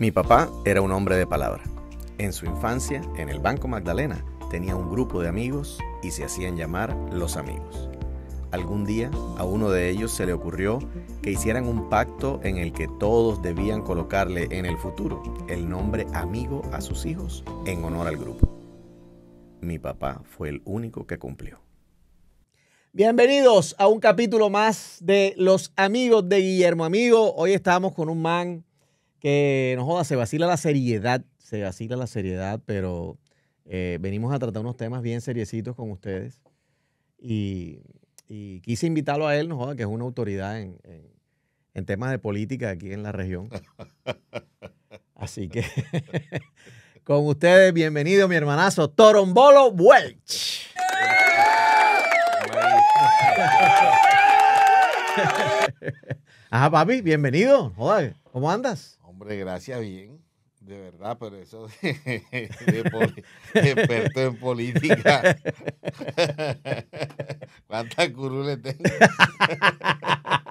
Mi papá era un hombre de palabra. En su infancia, en el Banco Magdalena, tenía un grupo de amigos y se hacían llamar los amigos. Algún día a uno de ellos se le ocurrió que hicieran un pacto en el que todos debían colocarle en el futuro el nombre amigo a sus hijos en honor al grupo. Mi papá fue el único que cumplió. Bienvenidos a un capítulo más de Los Amigos de Guillermo Amigo. Hoy estamos con un man que no joda, se vacila la seriedad, se vacila la seriedad, pero eh, venimos a tratar unos temas bien seriecitos con ustedes. Y, quise invitarlo a él, no joda, que es una autoridad en, en, temas de política aquí en la región. Así que con ustedes, bienvenido mi hermanazo Torombolo Welch. Ajá, papi, bienvenido. joda ¿cómo andas? Hombre, gracias, bien. De verdad, pero eso de, experto en política. ¿Cuántas curules tengo?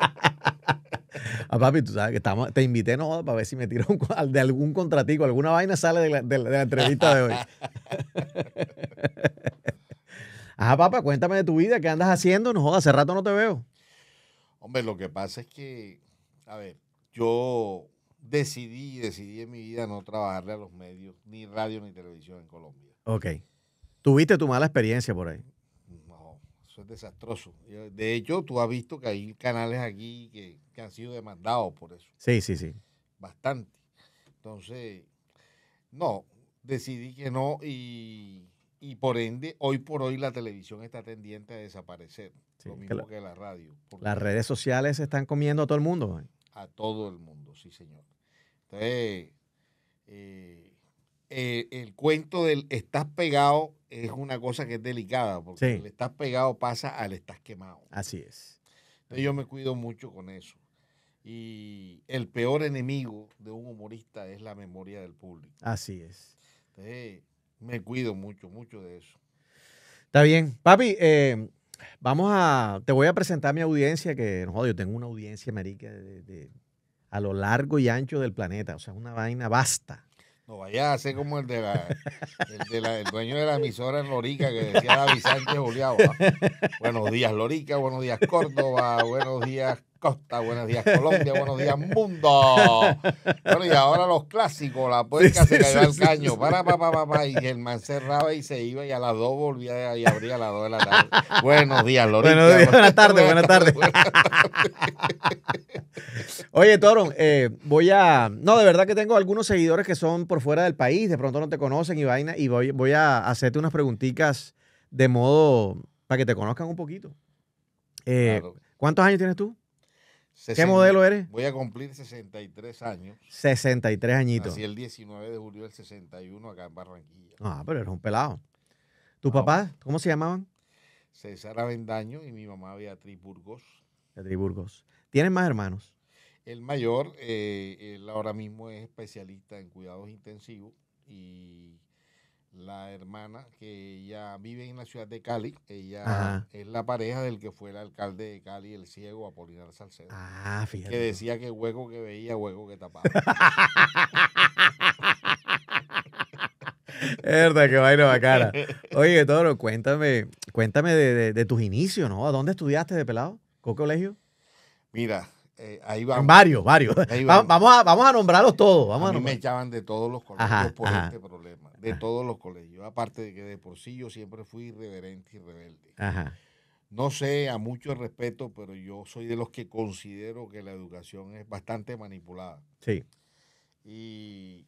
Ah, papi, tú sabes que te invité no para ver si me tiro un, de algún contratico, alguna vaina sale de la, la entrevista de hoy. Ajá, papá, cuéntame de tu vida, ¿qué andas haciendo? No jodas, hace rato no te veo. Hombre, lo que pasa es que, a ver, yo decidí, decidí en mi vida no trabajarle a los medios, ni radio ni televisión en Colombia. Ok. ¿Tuviste tu mala experiencia por ahí? No, eso es desastroso. Eh, de hecho, tú has visto que hay canales aquí que, han sido demandados por eso. Sí, sí, sí. Bastante. Entonces, no, decidí que no y, por ende, hoy por hoy la televisión está tendiente a desaparecer. lo mismo que la radio. Las redes sociales están comiendo a todo el mundo. ¿eh? A todo el mundo, sí, señor. Entonces, eh, eh, el cuento del estás pegado es una cosa que es delicada, porque el estás pegado pasa al estás quemado. Así es. Entonces yo me cuido mucho con eso. Y el peor enemigo de un humorista es la memoria del público. Así es. Entonces, me cuido mucho, mucho de eso. Está bien. Papi, eh, vamos a. Te voy a presentar mi audiencia, que no yo tengo una audiencia, Marica, de a lo largo y ancho del planeta. O sea, una vaina basta. No vaya a ser como el de la, el, de la, dueño de la emisora en Lorica que decía David Sánchez Juliaba. Ah, buenos días, Lorica, buenos días, Córdoba, buenos días, Costa, buenos días Colombia, buenos días mundo. Bueno, y ahora los clásicos, la puerca se cayó al caño, para, para, para, para, y el man cerraba y se iba y a las dos volvía y abría a las dos de la tarde. buenos días, Lorita. buenas tardes, buenas tardes. Oye, Toron, eh, voy a... No, de verdad que tengo algunos seguidores que son por fuera del país, de pronto no te conocen y vaina, y voy, voy a hacerte unas preguntitas de modo para que te conozcan un poquito. Eh, ¿Cuántos años tienes tú? ¿Qué modelo eres? Voy a cumplir 63 años. 63 añitos. Así el 19 de julio del 61 acá en Barranquilla. Ah, pero eres un pelado. ¿Tus ah, papá, papás cómo se llamaban? César Avendaño y mi mamá Beatriz Burgos. Beatriz Burgos. ¿Tienes más hermanos? El mayor, eh, él ahora mismo es especialista en cuidados intensivos y la hermana que ella vive en la ciudad de Cali. Ella es la pareja del que fue el alcalde de Cali, el ciego Apolinar Salcedo. Ah, fíjate. Que decía que hueco que veía, hueco que tapaba. es verdad, que vaina bacana. Oye, Toro, cuéntame, cuéntame de, tus inicios, ¿no? ¿A dónde estudiaste de pelado? ¿Qué colegio? Mira, eh, ahí van Varios, varios. vamos. a, nombrarlos todos. Vamos a, me echaban de todos los colegios por este problema de todos los colegios. Aparte de que de por sí yo siempre fui irreverente y rebelde. Ajá. No sé, a mucho respeto, pero yo soy de los que considero que la educación es bastante manipulada. Sí. Y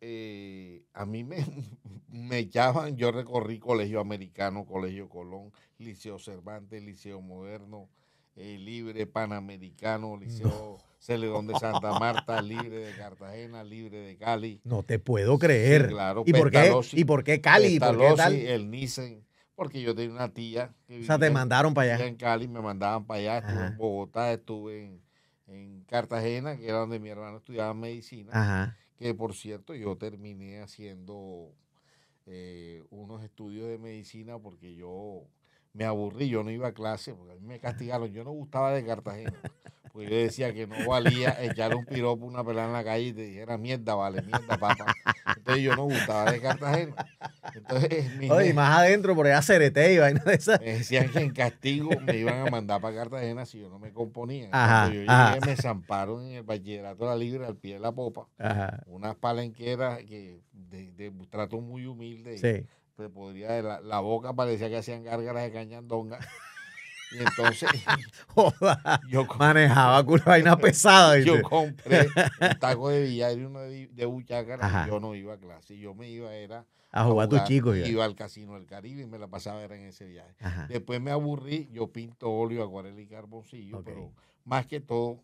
eh, a mí me, me echaban, yo recorrí colegio americano, colegio Colón, liceo Cervantes, liceo moderno, eh, libre panamericano, mm. liceo... Celedón de Santa Marta, libre de Cartagena, libre de Cali. No te puedo creer. claro, ¿Y, por qué, ¿Y por qué Cali? ¿Por qué tal? El Nissen, porque yo tenía una tía. Que o sea, te mandaron para allá. En Cali me mandaban para allá, en Bogotá, estuve en, Cartagena, que era donde mi hermano estudiaba medicina. Ajá. Que por cierto, yo terminé haciendo eh, unos estudios de medicina porque yo me aburrí, yo no iba a clase, porque a mí me castigaron, yo no gustaba de Cartagena. Pues yo decía que no valía echar un piropo, una pelada en la calle y te dijera mierda, vale, mierda, papá. Entonces yo no gustaba de Cartagena. Entonces, y más adentro, por allá cereté y vaina de esa. Me decían que en castigo me iban a mandar para Cartagena si yo no me componía. Ajá, yo llegué, me zamparon en el bachillerato de la libre al pie de la popa. Unas palenqueras que de, de, trato muy humilde. Sí. podría, la, la boca parecía que hacían gárgaras de cañandonga. Y entonces, yo manejaba con vaina pesada. Yo compré un taco de billar y uno de, de Yo no iba a clase, yo me iba, era. A jugar, Iba al casino del Caribe y me la pasaba era en ese viaje. Después me aburrí, yo pinto óleo, acuarela y carboncillo, pero más que todo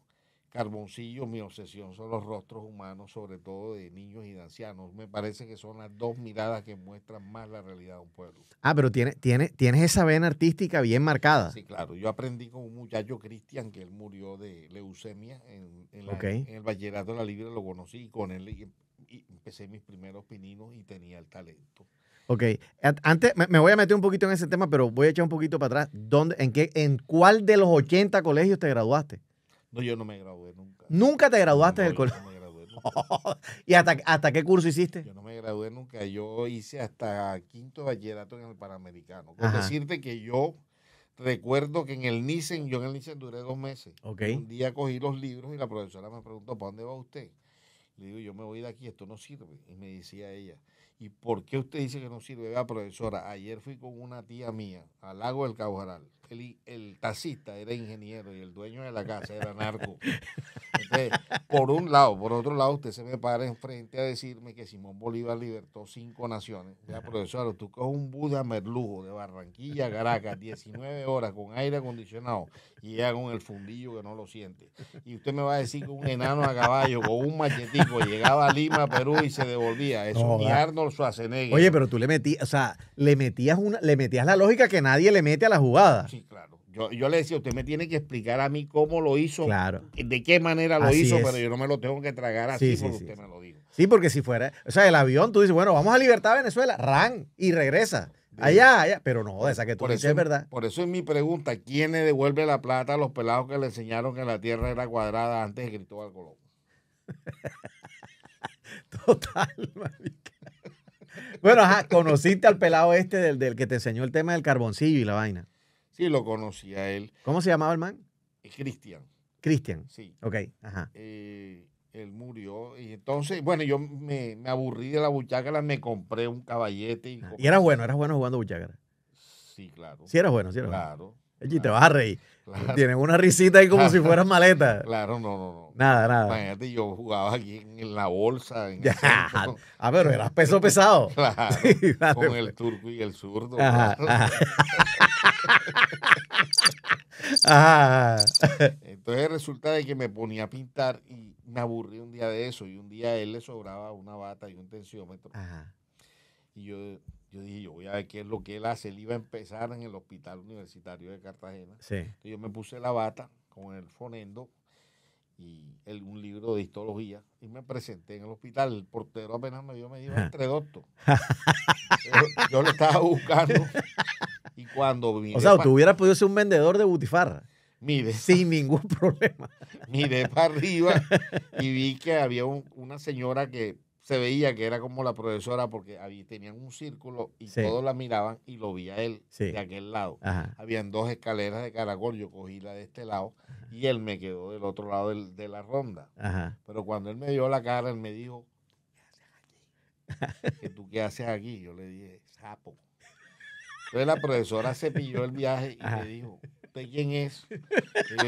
Carboncillo, mi obsesión son los rostros humanos, sobre todo de niños y de ancianos. Me parece que son las dos miradas que muestran más la realidad de un pueblo. Ah, pero tiene, tiene, tienes esa vena artística bien marcada. Sí, claro. Yo aprendí con un muchacho, Cristian, que él murió de leucemia en, el Vallerato de la Libre, lo conocí y con él y, empecé mis primeros pininos y tenía el talento. Ok, antes me voy a meter un poquito en ese tema, pero voy a echar un poquito para atrás. ¿Dónde, en, qué, ¿En cuál de los 80 colegios te graduaste? No, yo no me gradué nunca. ¿Nunca te graduaste del colegio? No me gradué nunca. ¿Y hasta, hasta qué curso hiciste? Yo no me gradué nunca. Yo hice hasta quinto bachillerato en el Panamericano. Con decirte que yo recuerdo que en el Nissen, yo en el Nissen duré dos meses. Un día cogí los libros y la profesora me preguntó, ¿para dónde va usted? Le digo, yo me voy de aquí, esto no sirve. Y me decía ella, ¿y por qué usted dice que no sirve? Vea, profesora, ayer fui con una tía mía al lago del Caujaral el, el taxista era ingeniero y el dueño de la casa era narco. Entonces, por un lado, por otro lado, usted se me para enfrente a decirme que Simón Bolívar libertó cinco naciones. Ya, profesor, tú coges un Buda Merlujo de Barranquilla Caracas, 19 horas con aire acondicionado y ya con el fundillo que no lo siente. Y usted me va a decir que un enano a caballo con un machetico llegaba a Lima, Perú y se devolvía. Eso y Arnold Schwarzenegger. Oye, pero tú le metías, o sea, le metías, una, le metías la lógica que nadie le mete a la jugada. Sí, claro. Yo, yo, le decía, usted me tiene que explicar a mí cómo lo hizo, claro. Eh, de qué manera lo hizo, pero yo no me lo tengo que tragar así porque usted me lo dijo. Sí, porque si fuera, o sea, el avión, tú dices, bueno, vamos a libertad a Venezuela, ran y regresa. Allá, allá, pero no, esa que tú dices es verdad. Por eso es mi pregunta, ¿quién le devuelve la plata a los pelados que le enseñaron que la Tierra era cuadrada antes de Cristóbal colombo Total, Bueno, ajá, conociste al pelado este del, del que te enseñó el tema del carboncillo y la vaina. Sí, lo conocía él. ¿Cómo se llamaba el man? Eh, Cristian. Cristian. Sí. Ok, ajá. Eh, él murió. Y entonces, bueno, yo me, aburrí de la buchácara, me compré un caballete. Y, ah, y era bueno, era bueno jugando buchácara. Sí, claro. Sí, eras bueno, sí, era claro, bueno. Claro. Y te vas a reír. Claro. Tienes una risita ahí como si fueras maleta. Claro, no, no, no. Nada, nada. Imagínate, yo jugaba aquí en, la bolsa. ah, pero eras peso pesado. Claro. con el pues. turco y el zurdo. Entonces resulta que me ponía a pintar y me aburrí un día de eso. Y un día a él le sobraba una bata y un tensiómetro. Y yo, dije, yo voy a ver qué es lo que él hace. Él iba a empezar en el hospital universitario de Cartagena. Sí. Entonces yo me puse la bata con el fonendo y el, un libro de histología y me presenté en el hospital. El portero apenas me vio, me dijo, entre doctor. yo, yo, lo estaba buscando Y cuando O sea, tú hubieras podido ser un vendedor de butifarra. Mire. Sin ningún problema. Miré para arriba y vi que había una señora que se veía que era como la profesora porque había, tenían un círculo y todos la miraban y lo vi a él de aquel lado. Habían dos escaleras de caracol, yo cogí la de este lado y él me quedó del otro lado de la ronda. Pero cuando él me dio la cara, él me dijo, ¿qué haces aquí? ¿Tú qué haces aquí? Yo le dije, sapo. Entonces la profesora se pilló el viaje y me dijo, ¿usted quién es?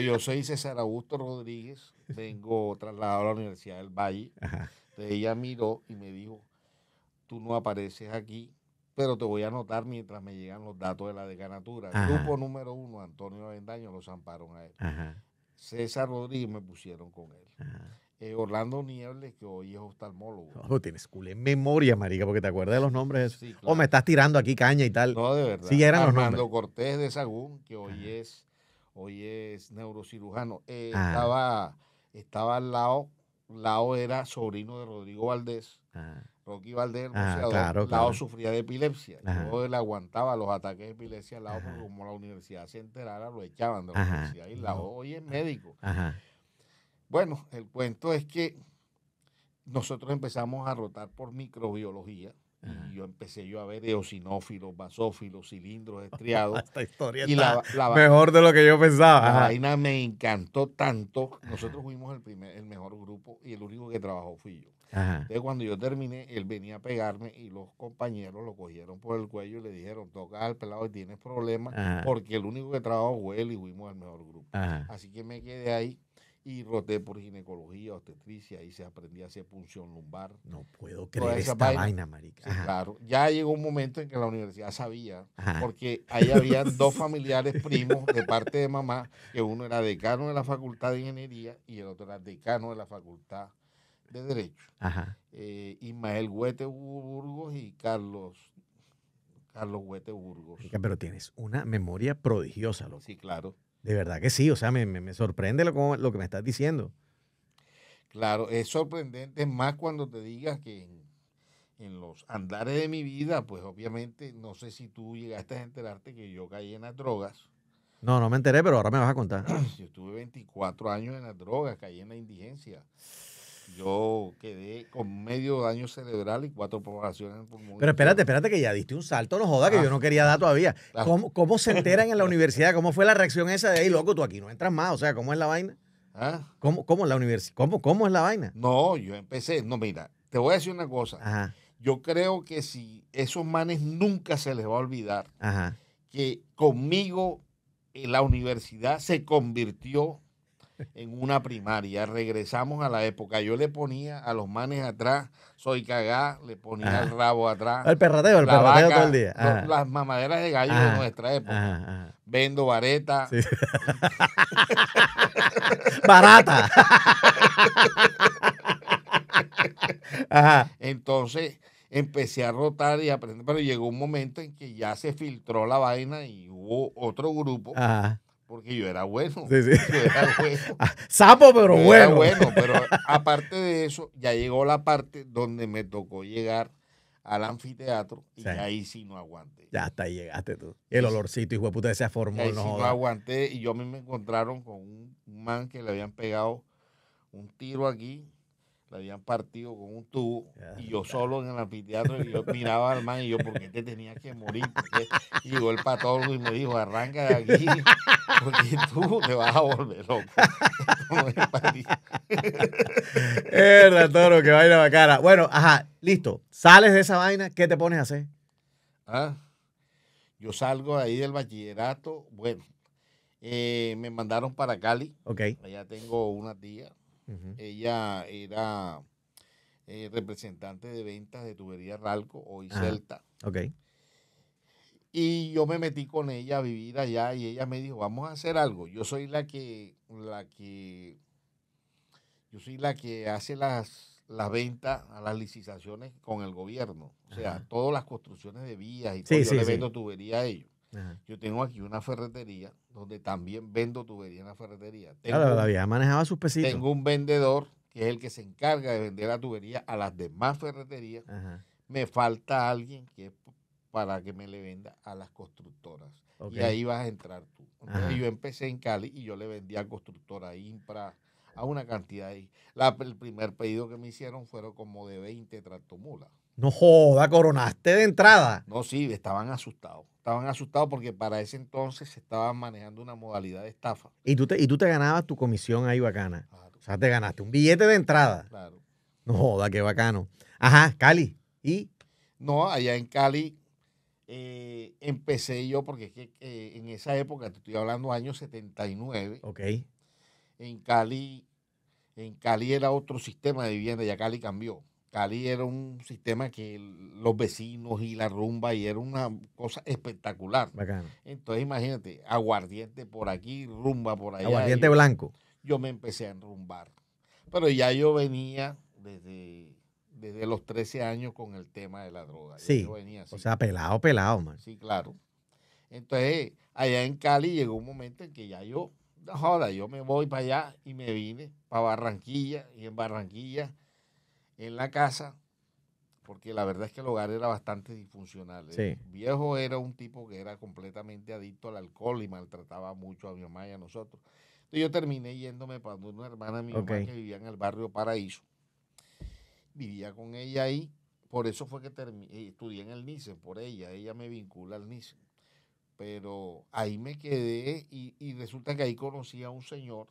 yo soy César Augusto Rodríguez, tengo trasladado a la Universidad del Valle. Entonces ella miró y me dijo, tú no apareces aquí, pero te voy a anotar mientras me llegan los datos de la decanatura. Grupo número uno, Antonio Avendaño, los amparon a él. César Rodríguez me pusieron con él. Eh, Orlando Niebles que hoy es oftalmólogo. No, oh, tienes culé en memoria, marica, porque te acuerdas de los nombres. Oh, o me estás tirando aquí caña y tal. No, de verdad. Sí, eran Cortés de Sagún, que hoy es, hoy es neurocirujano. Eh, ah. estaba, estaba al lado, lado era sobrino de Rodrigo Valdés. Ah. Rocky Valdés, ah, sufría de epilepsia. Ajá. aguantaba los ataques de epilepsia al lado, como la universidad se enterara, lo echaban de la universidad. Y Lao hoy es médico. Ajá. Bueno, el cuento es que nosotros empezamos a rotar por microbiología. Y yo empecé yo a ver eosinófilos, basófilos, cilindros estriados. Esta historia y mejor de lo que yo pensaba. La vaina me encantó tanto. Nosotros fuimos el, primer, el mejor grupo y el único que trabajó fui yo. Entonces cuando yo terminé, él venía a pegarme y los compañeros lo cogieron por el cuello y le dijeron, toca al pelado y tienes problemas porque el único que trabajó fue él y fuimos el mejor grupo. Así que me quedé ahí y roté por ginecología, obstetricia, y se aprendía a hacer punción lumbar. No puedo creer esta vaina, marica. claro. Ya llegó un momento en que la universidad sabía, porque ahí habían dos familiares primos de parte de mamá, que uno era decano de la facultad de ingeniería y el otro era decano de la facultad de derecho. Ajá. Eh, Ismael Huete Burgos y Carlos Carlos Huete Burgos. Pero tienes una memoria prodigiosa, loco. Sí, claro. De verdad que sí, o sea, me, me, sorprende lo, lo, que me estás diciendo. Claro, es sorprendente más cuando te digas que en, en, los andares de mi vida, pues obviamente no sé si tú llegaste a enterarte que yo caí en las drogas. No, no me enteré, pero ahora me vas a contar. Yo estuve 24 años en las drogas, caí en la indigencia yo quedé con medio daño cerebral y cuatro operaciones Pero espérate, espérate, que ya diste un salto, no joda, que yo ah. no quería dar todavía. Ah. ¿Cómo, se enteran en la universidad? ¿Cómo fue la reacción esa de, ahí, loco, tú aquí no entras más? O sea, ¿cómo es la vaina? ¿Ah? ¿Cómo, cómo, la universidad? ¿Cómo, ¿Cómo es la vaina? No, yo empecé, no, mira, te voy a decir una cosa. Yo creo que si esos manes nunca se les va a olvidar que conmigo la universidad se convirtió en una primaria. Regresamos a la época. Yo le ponía a los manes atrás, soy cagá, le ponía el rabo atrás. El perrateo, el perrateo todo el día. las mamaderas de gallo de nuestra época. Vendo vareta. Barata. Entonces empecé a rotar y aprender, pero llegó un momento en que ya se filtró la vaina y hubo otro grupo. Ajá porque yo era bueno. Sí, sí. bueno. Ah, sapo, pero yo bueno. Era bueno, pero aparte de eso, ya llegó la parte donde me tocó llegar al anfiteatro y ahí sí no aguanté. Ya hasta ahí llegaste tú. El olorcito, hijo de puta, se formó. Ahí no, sí no aguanté y yo a mí me encontraron con un man que le habían pegado un tiro aquí la habían partido con un tubo y yo solo en el anfiteatro y yo miraba al man y yo, porque qué te tenía que morir? Porque llegó el patólogo y me dijo, arranca de aquí porque tú te vas a volver loco. verdad, toro, que vaina bacana. Bueno, ajá, listo. Sales de esa vaina, ¿qué te pones a hacer? Ah, yo salgo ahí del bachillerato, bueno, eh, me mandaron para Cali. Ok. Allá tengo una tía ella era eh, representante de ventas de tubería Ralco, hoy Celta. Ok. Y yo me metí con ella a vivir allá y ella me dijo, vamos a hacer algo. Yo soy la que, la que, yo soy la que hace las, las ventas a las licitaciones con el gobierno. O sea, todas las construcciones de vías y todo, pues yo le vendo tubería a ellos. Yo tengo aquí una ferretería donde también vendo tubería en la ferretería. claro, la vieja manejaba sus pesitos. Tengo un vendedor que es el que se encarga de vender la tubería a las demás ferreterías. Me falta alguien que para que me le venda a las constructoras. Y ahí vas a entrar tú. yo empecé en Cali y yo le vendía a constructora Impra, a una cantidad ahí. el primer pedido que me hicieron fueron como de 20 tractomulas. No joda, coronaste de entrada. No, sí, estaban asustados. Estaban asustados porque para ese entonces se estaba manejando una modalidad de estafa. Y tú te, y tú te ganabas tu comisión ahí bacana. O sea, te ganaste un billete de entrada. Claro. No joda, qué bacano. Ajá, Cali. ¿Y? No, allá en Cali eh, empecé yo, porque es que eh, en esa época, te estoy hablando año 79. Ok. En Cali, en Cali era otro sistema de vivienda, ya Cali cambió. Cali era un sistema que los vecinos y la rumba y era una cosa espectacular. Entonces imagínate, aguardiente por aquí, rumba por allá. Aguardiente blanco. Yo me empecé a enrumbar. Pero ya yo venía desde, desde los 13 años con el tema de la droga. Sí. Yo venía así. O sea, pelado, pelado, man. Sí, claro. Entonces, allá en Cali llegó un momento en que ya yo, ahora yo me voy para allá y me vine para Barranquilla y en Barranquilla en la casa, porque la verdad es que el hogar era bastante disfuncional. ¿eh? viejo era un tipo que era completamente adicto al alcohol y maltrataba mucho a mi mamá y a nosotros. Entonces yo terminé yéndome para una hermana de que vivía en el barrio Paraíso. Vivía con ella ahí, por eso fue que eh, estudié en el NICE, por ella, ella me vincula al NICE. Pero ahí me quedé y, y resulta que ahí conocí a un señor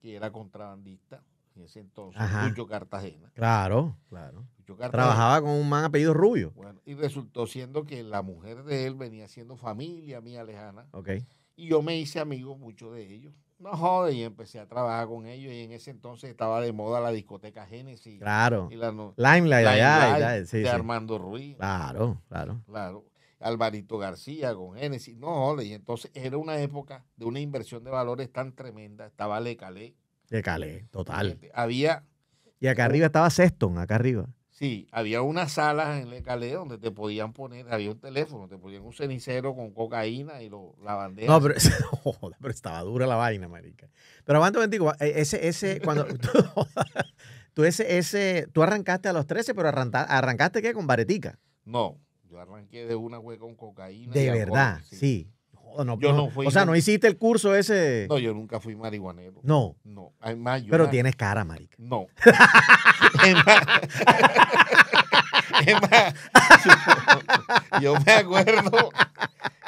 que era contrabandista en ese entonces, Mucho Cartagena. Claro, claro. Trabajaba con un man apellido Rubio. Bueno, y resultó siendo que la mujer de él venía siendo familia mía lejana. Ok. Y yo me hice amigo mucho de ellos. No jode, y empecé a trabajar con ellos. Y en ese entonces estaba de moda la discoteca Genesis. Claro. Y la, Limelight, sí, de Armando Ruiz. Claro, claro. Claro. Alvarito García con Genesis. No jode, y entonces era una época de una inversión de valores tan tremenda. Estaba Le Calé de total. Había. Y acá arriba estaba Sexton, acá arriba. Sí, había unas salas en Le Calais donde te podían poner, había un teléfono, te ponían un cenicero con cocaína y lo, la bandera. No, pero, estaba dura la vaina, marica. Pero aguanta un momentico, eh, ese, ese, cuando tú, ese, ese, tú arrancaste a los 13, pero arrancaste, ¿qué? Con baretica. No, yo arranqué de una, güey, con cocaína. De verdad, sí. O sea, no hiciste el curso ese. No, yo nunca fui marihuanero. No. No. Además, yo Pero tienes cara, marica. No. es más, yo me acuerdo,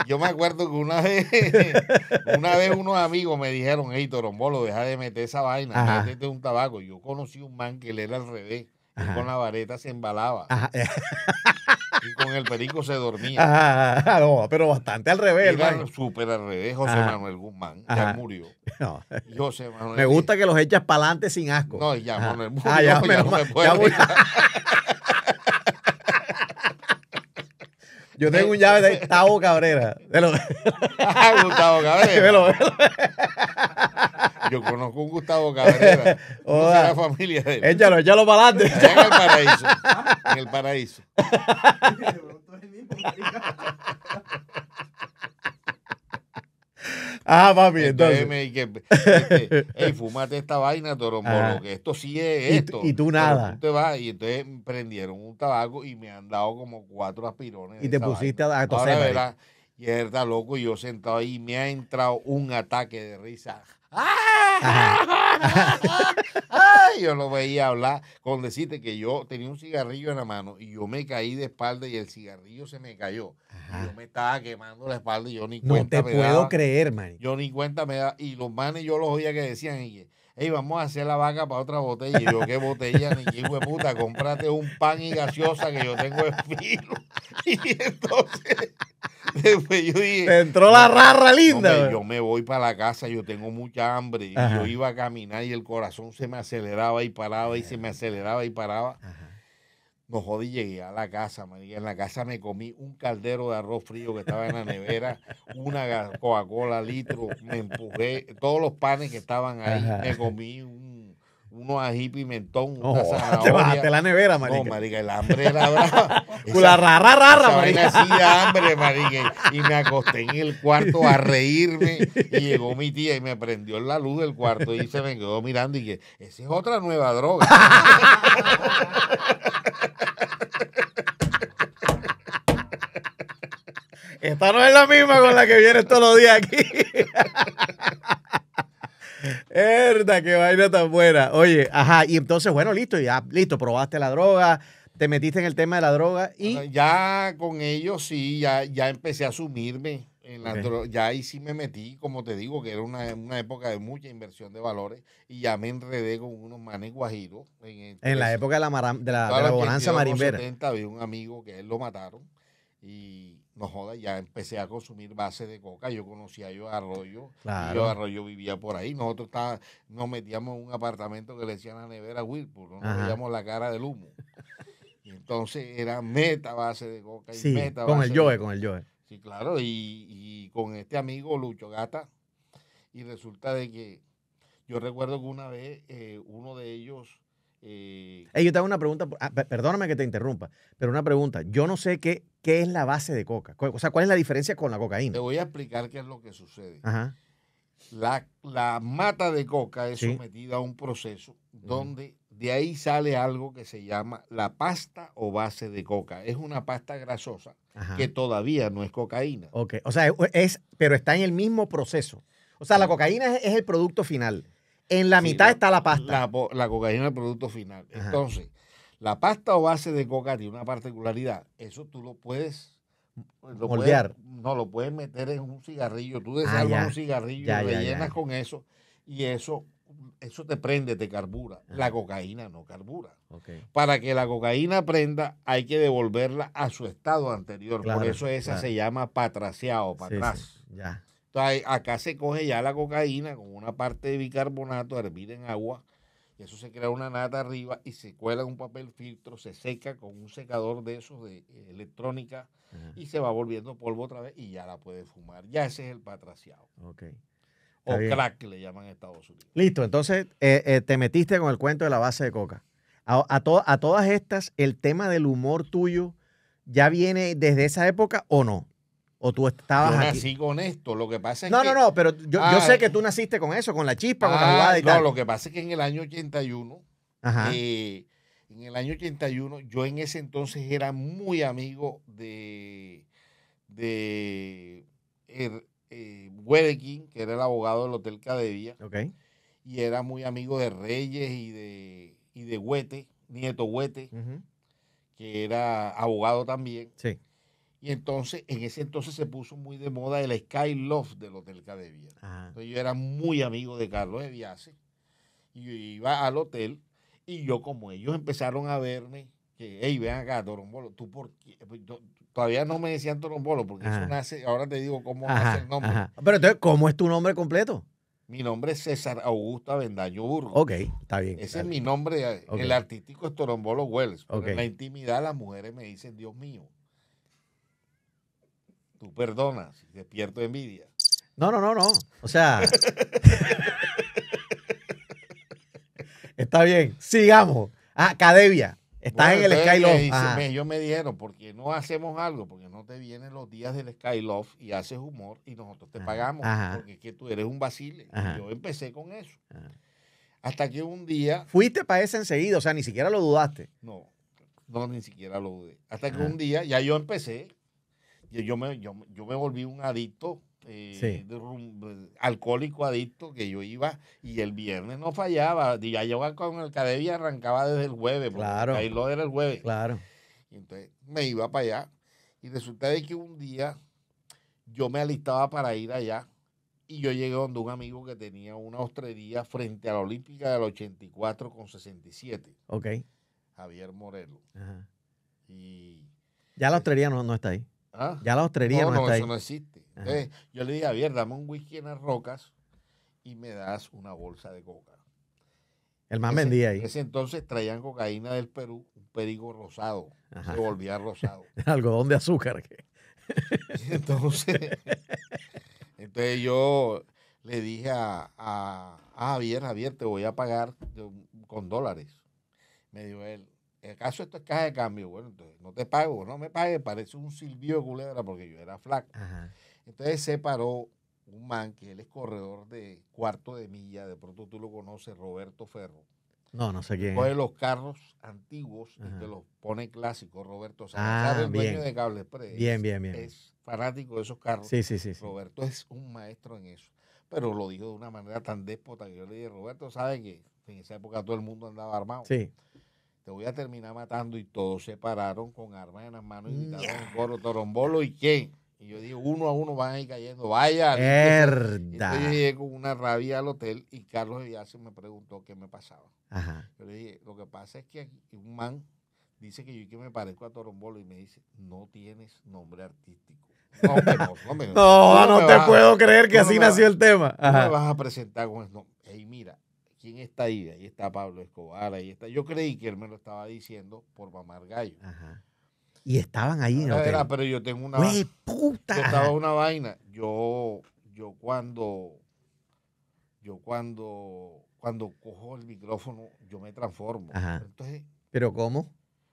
yo me acuerdo que una vez, una vez unos amigos me dijeron, hey, Torombolo, deja de meter esa vaina, Ajá. un tabaco. Yo conocí un man que le era al revés, con la vareta se embalaba. Ajá. y con el perico se dormía. pero bastante al revés. Era súper al revés José Manuel Guzmán, ya murió. No. José Manuel me gusta que los echas para adelante sin asco. No, ya Manuel ah, ya, ya no Yo tengo un llave de Gustavo Cabrera. Velo. Gustavo Cabrera. Velo, velo. Yo conozco un Gustavo Cabrera. No la familia de él. Échalo, échalo para adelante. en el paraíso. En el paraíso. Ah, papi, entonces. hey, fumate esta vaina, torombolo, que esto sí es esto. Y, tú nada. y entonces prendieron un tabaco y me han dado como cuatro aspirones. Y te pusiste a toser. Ahora está loco, y yo sentado ahí, me ha entrado un ataque de risa. yo lo veía hablar con decirte que yo tenía un cigarrillo en la mano y yo me caí de espalda y el cigarrillo se me cayó. yo me estaba quemando la espalda y yo ni cuenta. No te puedo creer, man. Yo ni cuenta me da Y los manes yo los oía que decían, Ey, vamos a hacer la vaca para otra botella. Y yo, ¿qué botella? Ni hijo de puta, cómprate un pan y gaseosa que yo tengo filo. Y entonces entró la rara linda. yo me voy para la casa, yo tengo mucha hambre. yo iba a caminar y el corazón se me aceleraba y paraba y se me aceleraba y paraba. No jodí, llegué a la casa, En la casa me comí un caldero de arroz frío que estaba en la nevera, una Coca-Cola litro, me empujé, todos los panes que estaban ahí, me comí un uno ají pimentón, una zanahoria. Te bajaste la nevera, marica. No, marica, el hambre era brava. La rara, rara, marica. hacía hambre, marica. Y me acosté en el cuarto a reírme. Y llegó mi tía y me prendió la luz del cuarto y se me quedó mirando y que esa es otra nueva droga. Esta no es la misma con la que vienes todos los días aquí. Herda, qué vaina tan buena. Oye, ajá, y entonces, bueno, listo, ya, listo, probaste la droga, te metiste en el tema de la droga y. ya con ellos sí, ya, ya empecé a asumirme. En la droga, Ya ahí sí me metí, como te digo, que era una, época de mucha inversión de valores y ya me enredé con unos manes En, la época de la, la, marimbera. había un amigo que lo mataron y no joda, ya empecé a consumir base de coca. Yo conocía yo Arroyo. Yo Arroyo vivía por ahí. Nosotros está, nos metíamos en un apartamento que le decían a Nevera Whirlpool. Nos veíamos la cara del humo. Y entonces era meta base de coca. sí, con, el Joe, con el Joe, Sí, claro. Y, con este amigo Lucho Gata. Y resulta de que yo recuerdo que una vez eh, uno de ellos eh, yo te hago una pregunta, ah, perdóname que te interrumpa, pero una pregunta. Yo no sé qué, qué es la base de coca. O sea, ¿cuál es la diferencia con la cocaína? Te voy a explicar qué es lo que sucede. Ajá. La, mata de coca es sometida a un proceso donde de ahí sale algo que se llama la pasta o base de coca. Es una pasta grasosa que todavía no es cocaína. Ok, o sea, es, pero está en el mismo proceso. O sea, la cocaína es el producto final en la mitad está la pasta. La, cocaína es el producto final. Entonces, la pasta o base de coca tiene una particularidad. Eso tú lo puedes moldear. no, lo puedes meter en un cigarrillo. Tú ah, desarmas un cigarrillo y lo llenas con eso y eso eso te prende, te carbura. Ah. La cocaína no carbura. Para que la cocaína prenda, hay que devolverla a su estado anterior. Por eso esa se llama patraseado, para Ya. Entonces, acá se coge ya la cocaína con una parte de bicarbonato, hervida en agua, y eso se crea una nata arriba y se cuela en un papel filtro, se seca con un secador de esos de eh, electrónica y se va volviendo polvo otra vez y ya la puede fumar. Ya ese es el patraciado. o crack le llaman en Estados Unidos. Listo, entonces eh, eh, te metiste con el cuento de la base de coca. A, a todas estas, el tema del humor tuyo ya viene desde esa época o no? o tú estabas yo nací con esto. Lo que pasa es que. No, no, no, pero yo, ah, sé que tú naciste con eso, con la chispa, con la ah, jugada no, lo que pasa es que en el año 81, eh, en el año 81, yo en ese entonces era muy amigo de. de. Eh, Wedekin, que era el abogado del Hotel Cadevilla. Okay. Y era muy amigo de Reyes y de. y de Huete, Nieto Huete, que era abogado también. Sí y entonces, en ese entonces se puso muy de moda el Sky Love del Hotel Cadevia. Ah. Entonces yo era muy amigo de Carlos Eviase. Y yo iba al hotel y yo como ellos empezaron a verme, que, hey, ven acá, Torombolo, tú por qué? Pues, todavía no me decían Torombolo, porque eso nace, ahora te digo cómo el nombre. Pero entonces, ¿cómo es tu nombre completo? Mi nombre es César Augusto Avendaño Burgos. Ok, está bien. Ese es mi nombre. Eh, el artístico es Torombolo Wells. en la intimidad las mujeres me dicen Dios mío tú perdonas si despierto envidia. No, no, no, no. O sea. está bien, sigamos. Ah, Cadevia. Estás en el Sky ellos me dijeron, porque no hacemos algo? Porque no te vienen los días del Skyloft y haces humor y nosotros te pagamos. Porque es que tú eres un basile. Yo empecé con eso. Hasta que un día. Fuiste para ese enseguida, o sea, ni siquiera lo dudaste. No, no, ni siquiera lo dudé. Hasta que un día ya yo empecé yo me, volví un adicto eh, alcohólico adicto que yo iba y el viernes no fallaba. Ya llevaba con el cadete y arrancaba desde el jueves. Claro. Ahí lo era el jueves. Claro. entonces me iba para allá. Y resulta de que un día yo me alistaba para ir allá. Y yo llegué donde un amigo que tenía una ostrería frente a la Olímpica del 84 con 67. Ok. Javier Morelo. Ajá. Y. Ya la eh, ostrería no está ahí. ¿Ah? Ya la ostrería no, eso no existe. Eh, yo le dije, Javier, dame un whisky en las rocas y me das una bolsa de coca. El más vendía ahí. ese entonces traían cocaína del Perú, un perigo rosado. Se volvía rosado. Algodón de azúcar. entonces, entonces yo le dije a, a, a, ah, Javier, Javier, te voy a pagar con dólares. Me dijo él, el caso esto es caja de cambio, bueno, entonces no te pago, no me pague, parece un Silvio de culebra porque yo era flaco. Entonces se paró un man que él es corredor de cuarto de milla, de pronto tú lo conoces, Roberto Ferro. No, no sé quién. Coge los carros antiguos te los pone clásicos, Roberto. O bien. Bien, bien, Es fanático de esos carros. Sí, sí, sí, Roberto es un maestro en eso. Pero lo dijo de una manera tan déspota que yo le dije, Roberto, ¿sabes que en esa época todo el mundo andaba armado? Sí te voy a terminar matando y todos se pararon con armas en las manos y gritaron mm. torombolo y qué. Y yo dije, uno a uno van a ir cayendo, vaya. Mierda. Yo llegué con una rabia al hotel y Carlos Villarse me preguntó qué me pasaba. Yo le dije, lo que pasa es que un man dice que yo que me parezco a Torombolo y me dice, no tienes nombre artístico. No, no, te puedo creer que así nació el tema. Ajá. me vas a presentar con nombre. Ey, mira, ¿quién está ahí? Ahí está Pablo Escobar, ahí está. Yo creí que él me lo estaba diciendo por mamar gallo. Ajá. Y estaban ahí No, ah, era, pero yo tengo una. Güey, puta! Yo estaba una vaina. Yo, yo cuando. Yo cuando. Cuando cojo el micrófono, yo me transformo. Entonces, ¿Pero cómo?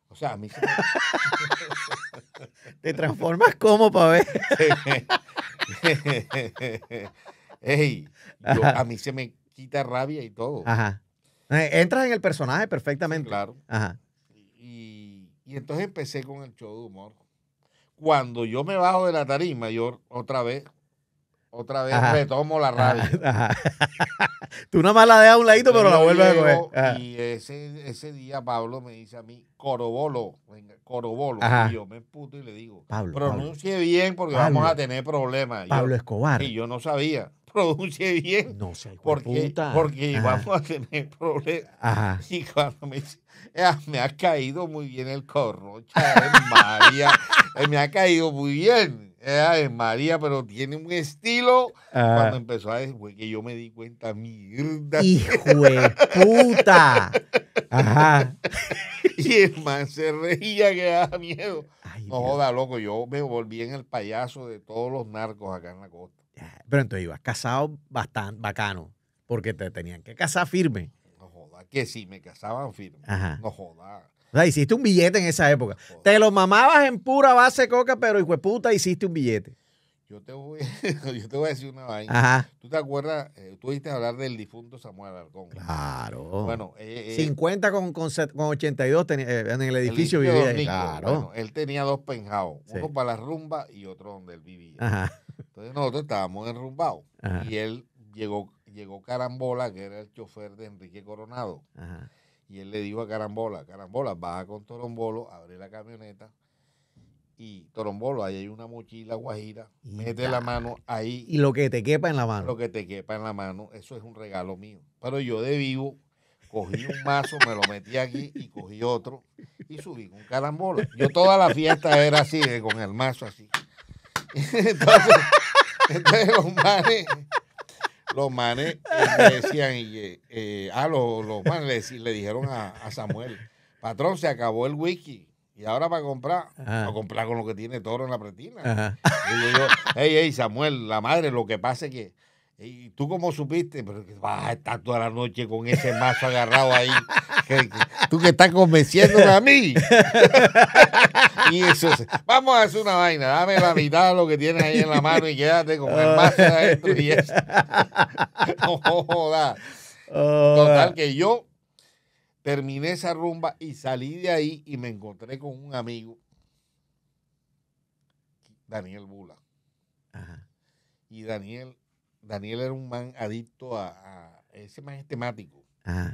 O sea, a mí se me... ¿Te transformas cómo, para ver? Ey, a mí se me quita rabia y todo. Ajá. Eh, entras en el personaje perfectamente. claro. Y, entonces empecé con el show de humor. Cuando yo me bajo de la tarima, yo otra vez, otra vez me retomo la rabia. Tú una mala de a un ladito, pero, la vuelves a comer. Y ese, ese, día Pablo me dice a mí, corobolo, corobolo. Y yo me puto y le digo, pronuncie bien porque vamos a tener problemas. Pablo Escobar. Y yo no sabía produce bien. No sé, porque, porque vamos a tener problemas. Y cuando me dice, ah, me ha caído muy bien el corrocha de María, me ha caído muy bien. es ¿eh? María, pero tiene un estilo. Ah. Cuando empezó a decir, que yo me di cuenta, mierda. ¡Hijo puta! Ajá. Y el man se reía que daba miedo. no joda, loco, yo me volví en el payaso de todos los narcos acá en la costa. Pero entonces ibas casado bastante bacano, porque te tenían que casar firme. No jodas, que sí, me casaban firme. No jodas. O sea, hiciste un billete en esa época. te lo mamabas en pura base coca, pero hijo de puta, hiciste un billete. Yo te voy, yo te voy a decir una vaina. ¿Tú te acuerdas? Eh, tú oíste hablar del difunto Samuel Alarcón. Claro. Bueno, 50 eh, eh, con, con, 82 en el edificio, vivía. claro. él tenía dos penjados, uno para la rumba y otro donde él vivía. Ajá. Entonces nosotros estábamos enrumbados. Y él llegó, llegó Carambola, que era el chofer de Enrique Coronado. Y él le dijo a Carambola, Carambola, baja con Torombolo, abre la camioneta. Y Torombolo, ahí hay una mochila guajira, mete la mano ahí. Y lo que te quepa en la mano. Lo que te quepa en la mano, eso es un regalo mío. Pero yo de vivo cogí un mazo, me lo metí aquí y cogí otro y subí con carambola. Yo toda la fiesta era así, eh, con el mazo así. entonces, los manes, los manes le eh, decían, y eh, eh, ah, los, los manes le, dijeron a, Samuel, patrón, se acabó el whisky Y ahora para comprar, para comprar con lo que tiene todo en la pretina. Y yo, yo, hey, hey, Samuel, la madre, lo que pasa es que tú como supiste? Pero vas a estar toda la noche con ese mazo agarrado ahí. Tú que estás convenciéndome a mí. Y eso, vamos a hacer una vaina, dame la mitad de lo que tienes ahí en la mano y quédate con el más de adentro y eso. No joda. Oh. Total que yo terminé esa rumba y salí de ahí y me encontré con un amigo, Daniel Bula. Y Daniel, Daniel era un man adicto a, ese man es temático.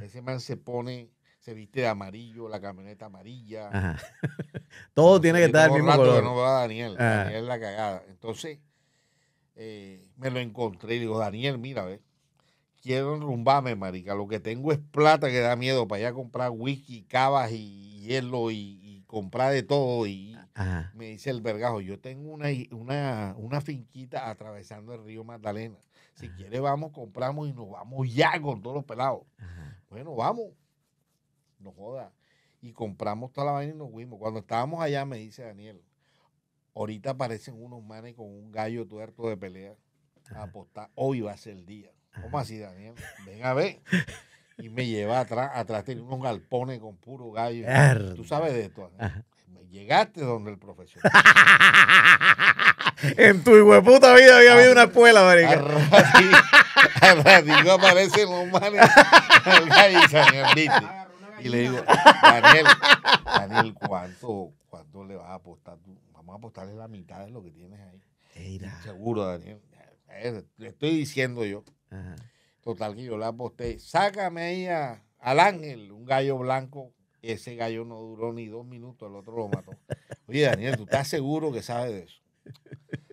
Ese man se pone se viste de amarillo, la camioneta amarilla. Todo tiene que estar del mismo color. No ah. Daniel, es la cagada. Entonces, eh, me lo encontré y digo, Daniel, mira, ve, quiero enrumbarme, marica. Lo que tengo es plata que da miedo para a comprar whisky, cabas y hielo y, comprar de todo. Y me dice el vergajo, yo tengo una, una finquita atravesando el río Magdalena. Si quieres vamos, compramos y nos vamos ya con todos los pelados. Bueno, vamos no joda. Y compramos toda la vaina y nos fuimos. Cuando estábamos allá, me dice Daniel, ahorita aparecen unos manes con un gallo tuerto de pelea a apostar. Hoy va a ser el día. ¿Cómo así, Daniel? Ven a ver. Y me lleva atrás, atrás tiene unos galpones con puro gallo. Tú sabes de esto. Me llegaste donde el profesor. en tu hueputa vida había habido una escuela, marica. Al ratito, aparecen los manes. El gallo y y le digo, Daniel, Daniel, ¿cuánto, ¿cuánto le vas a apostar Vamos a apostarle la mitad de lo que tienes ahí. Seguro, Daniel. Eh, le estoy diciendo yo. Total que yo le aposté. Sácame ahí al ángel, un gallo blanco. Ese gallo no duró ni dos minutos, el otro lo mató. Oye, Daniel, ¿tú estás seguro que sabes de eso?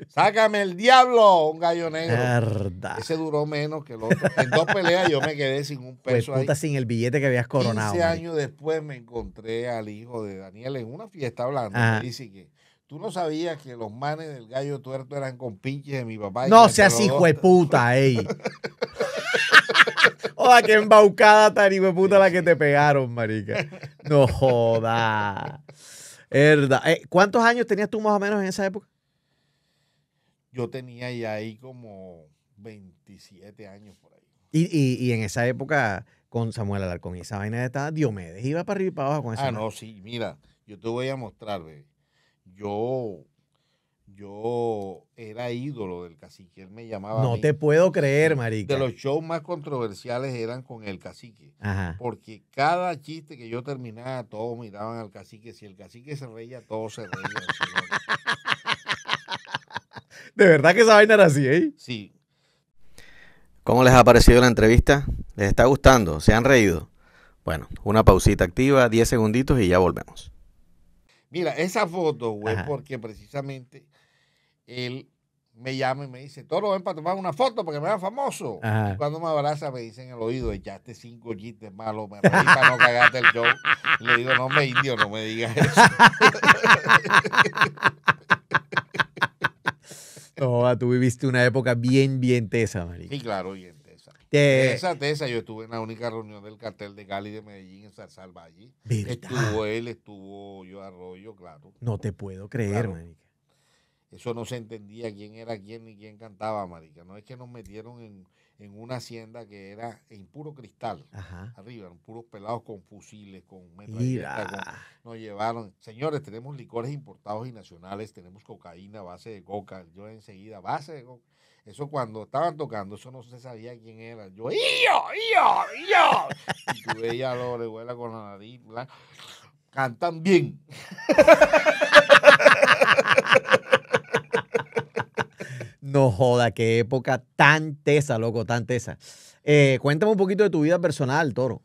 Sácame el diablo, un gallo negro. Ese duró menos que el otro. En dos peleas yo me quedé sin un peso. Pues puta sin el billete que habías coronado. Ese años después me encontré al hijo de Daniel en una fiesta hablando. dice que tú no sabías que los manes del gallo tuerto eran con pinches de mi papá. No seas hijo de puta, ey. Joda, qué embaucada tan hijo puta la que te pegaron, marica. No joda. Herda. Eh, ¿Cuántos años tenías tú más o menos en esa época? yo tenía ya ahí como 27 años por ahí. Y, y, y en esa época, con Samuel Alarcón y esa vaina de tal, Diomedes, iba para arriba y para abajo con esa. Ah, no, sí, mira, yo te voy a mostrar, bebé. Yo, yo era ídolo del cacique, él me llamaba. No te puedo creer, marica. De los shows más controversiales eran con el cacique. Porque cada chiste que yo terminaba, todos miraban al cacique. Si el cacique se reía, todos se reían. De verdad que esa vaina era así, ¿eh? Sí. ¿Cómo les ha parecido la entrevista? ¿Les está gustando? ¿Se han reído? Bueno, una pausita activa, 10 segunditos y ya volvemos. Mira, esa foto, güey, porque precisamente él me llama y me dice, Toro, ven para tomar una foto porque me va famoso. cuando me abraza me dicen en el oído, echaste cinco chistes malos, me para no cagarte el show. le digo, no me indio, no me digas eso. tú viviste una época bien, bien tesa, marica. Sí, claro, bien tesa. Tesa, tesa. Yo estuve en la única reunión del cartel de Cali de Medellín en Salsalva allí. Estuvo él, estuvo yo Arroyo, claro. No te puedo creer, marica. Eso no se entendía quién era quién ni quién cantaba, marica. No es que nos metieron en en una hacienda que era en puro cristal, arriba, puros pelados con fusiles, con metralletas, nos llevaron, señores, tenemos licores importados y nacionales, tenemos cocaína, base de coca, yo enseguida, base de coca, eso cuando estaban tocando, eso no se sabía quién era, yo, ¡Io, yo, yo! y tú veías a los con la nariz bla. cantan bien. No joda, qué época tan tesa, loco, tan tesa. Eh, cuéntame un poquito de tu vida personal, Toro.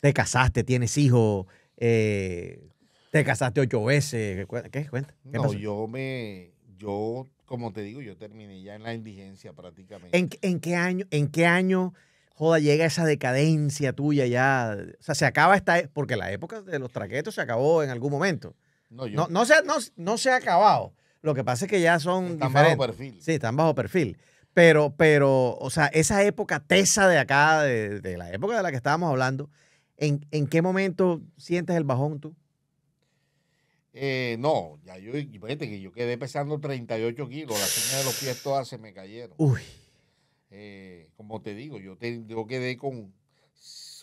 Te casaste, tienes hijos, eh, te casaste ocho veces. ¿Qué? Cuenta. no, yo me. Yo, como te digo, yo terminé ya en la indigencia prácticamente. ¿En, qué año? ¿En qué año? joda, llega esa decadencia tuya ya. O sea, se acaba esta. E, porque la época de los traquetos se acabó en algún momento. No, no, no, se, no, no, se, ha acabado, lo que pasa es que ya son. Están bajo perfil. Sí, están bajo perfil. Pero, pero, o sea, esa época tesa de acá, de, la época de la que estábamos hablando, ¿en, qué momento sientes el bajón tú? Eh, no, ya yo, fíjate que yo quedé pesando 38 kilos, las uñas de los pies todas se me cayeron. Uy. Eh, como te digo, yo, quedé con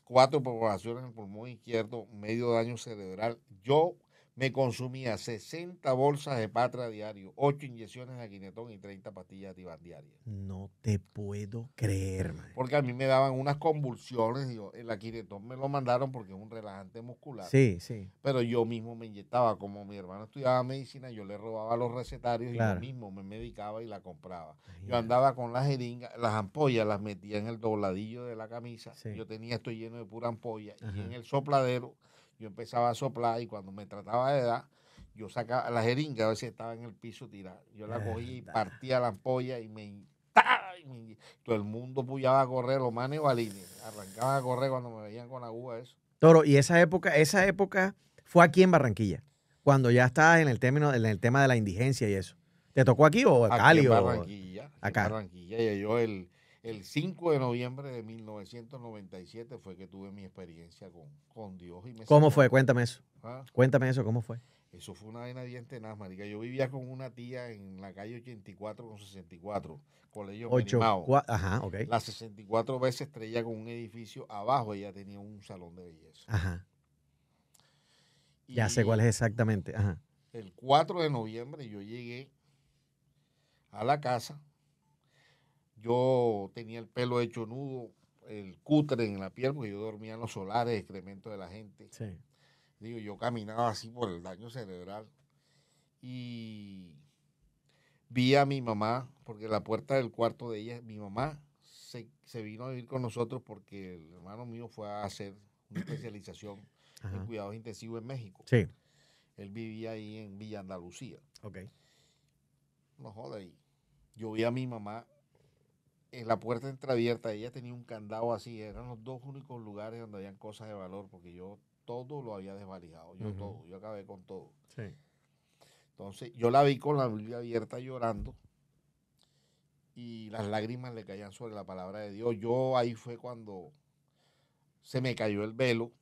cuatro poblaciones en el pulmón izquierdo, medio daño cerebral. Yo me consumía 60 bolsas de patra diario, 8 inyecciones de quinetón y 30 pastillas de tibán diarias. No te puedo creer, Porque a mí me daban unas convulsiones. el Aquinetón me lo mandaron porque es un relajante muscular. Sí, sí. Pero yo mismo me inyectaba. Como mi hermano estudiaba medicina, yo le robaba los recetarios y yo mismo me medicaba y la compraba. Yo andaba con las jeringas, las ampollas las metía en el dobladillo de la camisa. Yo tenía esto lleno de pura ampolla y en el sopladero yo empezaba a soplar y cuando me trataba de dar, yo sacaba la jeringa, a veces estaba en el piso tirada. Yo la cogí, partía la ampolla y me, Todo el mundo puyaba a correr, los manes balines. Arrancaba a correr cuando me veían con la aguja eso. Toro, y esa época, esa época fue aquí en Barranquilla, cuando ya estabas en el término, en el tema de la indigencia y eso. ¿Te tocó aquí o a Cali? Aquí en Barranquilla, acá. Barranquilla y yo el el 5 de noviembre de 1997 fue que tuve mi experiencia con, Dios. Y me ¿Cómo fue? Cuéntame eso. ¿Ah? Cuéntame eso, ¿cómo fue? Eso fue una vaina bien tenaz, marica. Yo vivía con una tía en la calle 84 con 64, colegio Ocho, Ajá, ok. La 64 veces estrella con un edificio abajo, ella tenía un salón de belleza. Ajá. Y ya sé cuál es exactamente, ajá. El 4 de noviembre yo llegué a la casa yo tenía el pelo hecho nudo, el cutre en la piel, porque yo dormía en los solares, excremento de la gente. Digo, yo caminaba así por el daño cerebral. Y vi a mi mamá, porque la puerta del cuarto de ella, mi mamá se, vino a vivir con nosotros porque el hermano mío fue a hacer una especialización en cuidados intensivos en México. Sí. Él vivía ahí en Villa Andalucía. Ok. No ahí. yo vi a mi mamá en la puerta entreabierta, ella tenía un candado así, eran los dos únicos lugares donde habían cosas de valor, porque yo todo lo había desvalijado, yo todo, yo acabé con todo. Entonces yo la vi con la Biblia abierta llorando y las lágrimas le caían sobre la palabra de Dios. Yo ahí fue cuando se me cayó el velo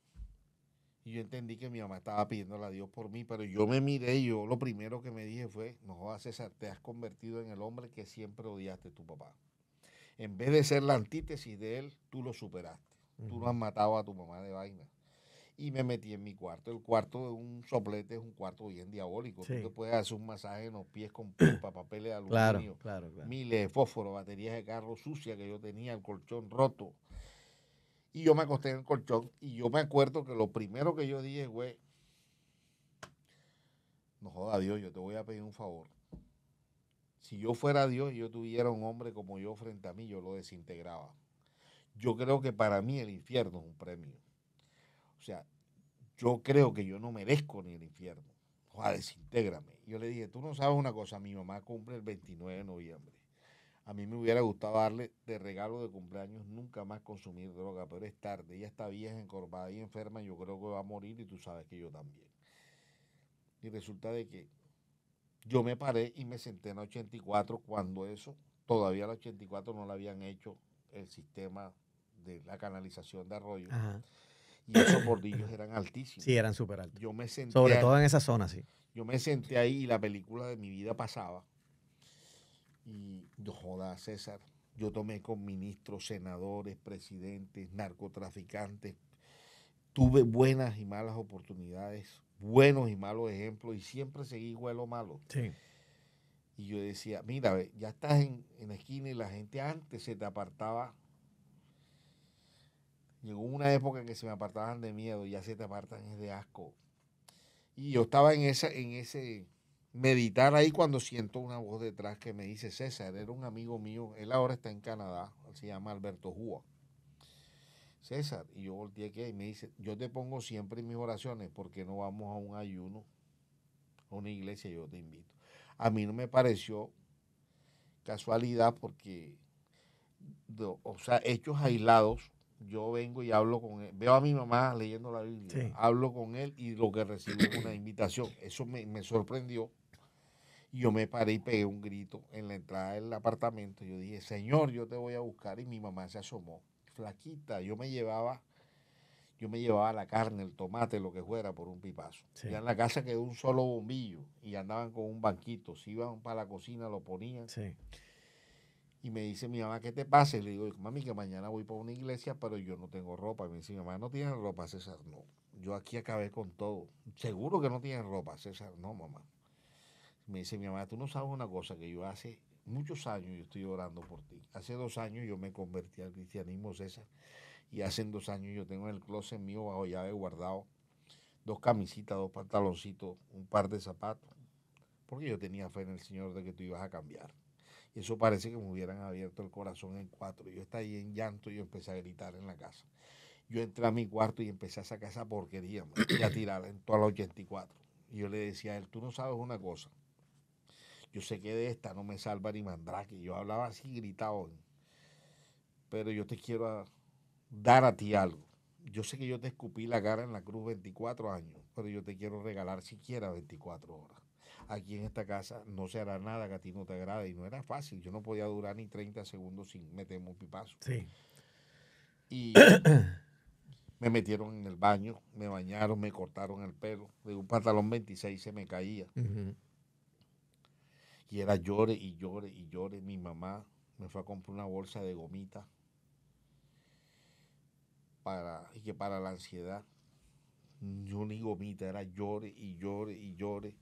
y yo entendí que mi mamá estaba pidiéndole a Dios por mí, pero yo me miré y yo lo primero que me dije fue, no jodas César, te has convertido en el hombre que siempre odiaste tu papá en vez de ser la antítesis de él, tú lo superaste. Tú lo has matado a tu mamá de vaina. Y me metí en mi cuarto. El cuarto de un soplete es un cuarto bien diabólico. Tú te puedes hacer un masaje en los pies con pulpa, papeles de aluminio, claro, miles de fósforo, baterías de carro sucias que yo tenía, el colchón roto. Y yo me acosté en el colchón y yo me acuerdo que lo primero que yo dije, güey, no joda Dios, yo te voy a pedir un favor. Si yo fuera Dios y yo tuviera un hombre como yo frente a mí, yo lo desintegraba. Yo creo que para mí el infierno es un premio. O sea, yo creo que yo no merezco ni el infierno. O sea, desintégrame. Yo le dije, tú no sabes una cosa, mi mamá cumple el 29 de noviembre. A mí me hubiera gustado darle de regalo de cumpleaños nunca más consumir droga, pero es tarde. Ella está vieja, encorvada y enferma. Yo creo que va a morir y tú sabes que yo también. Y resulta de que yo me paré y me senté en 84 cuando eso, todavía el 84 no lo habían hecho el sistema de la canalización de arroyo. Y esos bordillos eran altísimos. Sí, eran súper altos. Yo me senté Sobre todo en esa zona, sí. Yo me senté ahí y la película de mi vida pasaba. Y yo joda, César. Yo tomé con ministros, senadores, presidentes, narcotraficantes. Tuve buenas y malas oportunidades buenos y malos ejemplos y siempre seguí igual lo malo. Y yo decía, mira, ya estás en, la esquina y la gente antes se te apartaba. Llegó una época en que se me apartaban de miedo, ya se te apartan es de asco. Y yo estaba en, esa, en ese meditar ahí cuando siento una voz detrás que me dice, César, era un amigo mío, él ahora está en Canadá, se llama Alberto juá César, y yo volteé aquí y me dice, yo te pongo siempre en mis oraciones porque no vamos a un ayuno, a una iglesia, yo te invito. A mí no me pareció casualidad porque, o sea, hechos aislados, yo vengo y hablo con él, veo a mi mamá leyendo la Biblia, hablo con él y lo que recibo es una invitación. Eso me, me sorprendió yo me paré y pegué un grito en la entrada del apartamento. Yo dije, Señor, yo te voy a buscar. Y mi mamá se asomó flaquita, yo me llevaba, yo me llevaba la carne, el tomate, lo que fuera, por un pipazo. Ya en la casa quedó un solo bombillo y andaban con un banquito. Si iban para la cocina, lo ponían. Y me dice mi mamá, ¿qué te pasa? le digo, mami, que mañana voy para una iglesia, pero yo no tengo ropa. Y me dice, mi mamá, ¿no tienes ropa, César? No. Yo aquí acabé con todo. Seguro que no tienes ropa, César. No, mamá. me dice mi mamá, tú no sabes una cosa que yo hace muchos años yo estoy orando por ti. Hace dos años yo me convertí al cristianismo, César, y hace dos años yo tengo en el closet mío bajo llave guardado dos camisitas, dos pantaloncitos, un par de zapatos, porque yo tenía fe en el Señor de que tú ibas a cambiar. Y eso parece que me hubieran abierto el corazón en cuatro. Yo estaba ahí en llanto y yo empecé a gritar en la casa. Yo entré a mi cuarto y empecé a sacar esa porquería y a tirar en toda la 84. Y yo le decía a él, tú no sabes una cosa yo sé que de esta no me salva ni que Yo hablaba así, gritado. Pero yo te quiero dar a ti algo. Yo sé que yo te escupí la cara en la cruz 24 años, pero yo te quiero regalar siquiera 24 horas. Aquí en esta casa no se hará nada que a ti no te agrade. Y no era fácil. Yo no podía durar ni 30 segundos sin meterme un pipazo. Sí. Y me metieron en el baño, me bañaron, me cortaron el pelo. De un pantalón 26 se me caía. Y era llore y llore y llore. Mi mamá me fue a comprar una bolsa de gomita para, y que para la ansiedad. Yo ni gomita, era llore y llore y llore.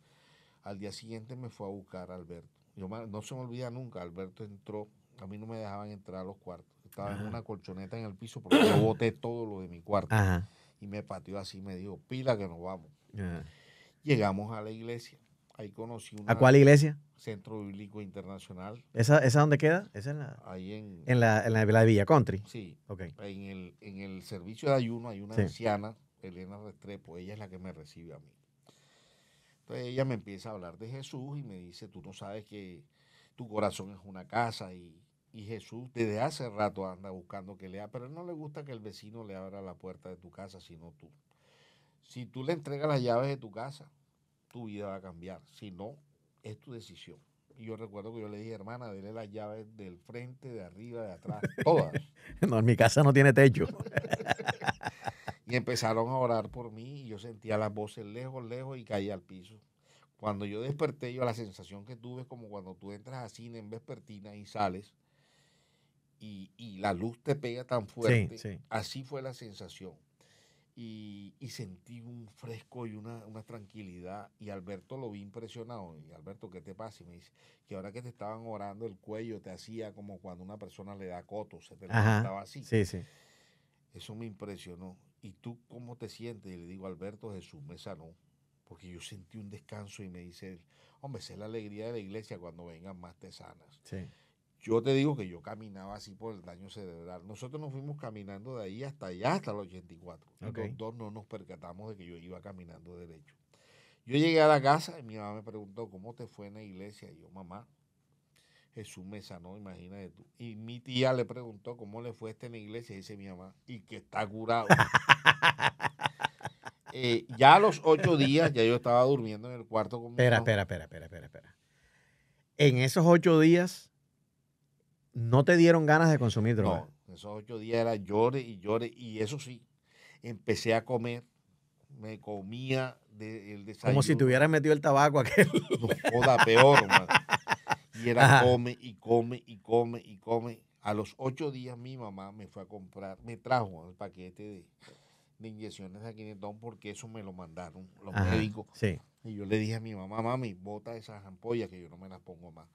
Al día siguiente me fue a buscar a Alberto. no se me olvida nunca, Alberto entró, a mí no me dejaban entrar a los cuartos. Estaba en una colchoneta en el piso porque yo boté todo lo de mi cuarto. Y me pateó así, me dijo, pila que nos vamos. Llegamos a la iglesia. Ahí conocí una, ¿A cuál iglesia? Centro Bíblico Internacional. ¿Esa, esa dónde queda? ¿Esa en la, ahí en, en, la, de Villa Country. Sí. Ok. En, el, servicio de ayuno hay una anciana, Elena Restrepo, ella es la que me recibe a mí. Entonces ella me empieza a hablar de Jesús y me dice, tú no sabes que tu corazón es una casa y, Jesús desde hace rato anda buscando que lea, pero él no le gusta que el vecino le abra la puerta de tu casa, sino tú. Si tú le entregas las llaves de tu casa, tu vida va a cambiar. Si no, es tu decisión. Y yo recuerdo que yo le dije, hermana, dele las llaves del frente, de arriba, de atrás, todas. no, en mi casa no tiene techo. y empezaron a orar por mí y yo sentía las voces lejos, lejos y caía al piso. Cuando yo desperté, yo la sensación que tuve es como cuando tú entras a cine en vespertina y sales y, y la luz te pega tan fuerte. Sí, sí. Así fue la sensación y, sentí un fresco y una, tranquilidad. Y Alberto lo vi impresionado. Y Alberto, ¿qué te pasa? Y me dice que ahora que te estaban orando el cuello te hacía como cuando una persona le da coto, se te levantaba así. Sí, sí. Eso me impresionó. ¿Y tú cómo te sientes? Y le digo, Alberto, Jesús me sanó. Porque yo sentí un descanso y me dice, hombre, esa es la alegría de la iglesia cuando vengan más te sanas. Sí. Yo te digo que yo caminaba así por el daño cerebral. Nosotros nos fuimos caminando de ahí hasta allá, hasta el 84. Los dos no nos percatamos de que yo iba caminando derecho. Yo llegué a la casa y mi mamá me preguntó, ¿cómo te fue en la iglesia? Y yo, mamá, Jesús me sanó, imagínate tú. Y mi tía le preguntó, ¿cómo le fue este en la iglesia? Y dice mi mamá, y que está curado. Eh, ya a los ocho días, ya yo estaba durmiendo en el cuarto con mi espera, espera, espera, espera, espera, espera. En esos ocho días, no te dieron ganas de consumir droga. No, esos ocho días era llore y llore. Y eso sí, empecé a comer. Me comía el desayuno. Como si te hubieras metido el tabaco aquel. joda, peor, Y era come y come y come y come. A los ocho días mi mamá me fue a comprar, me trajo el paquete de, de inyecciones de don porque eso me lo mandaron los médicos. Sí. Y yo le dije a mi mamá, mami, bota esas ampollas que yo no me las pongo más.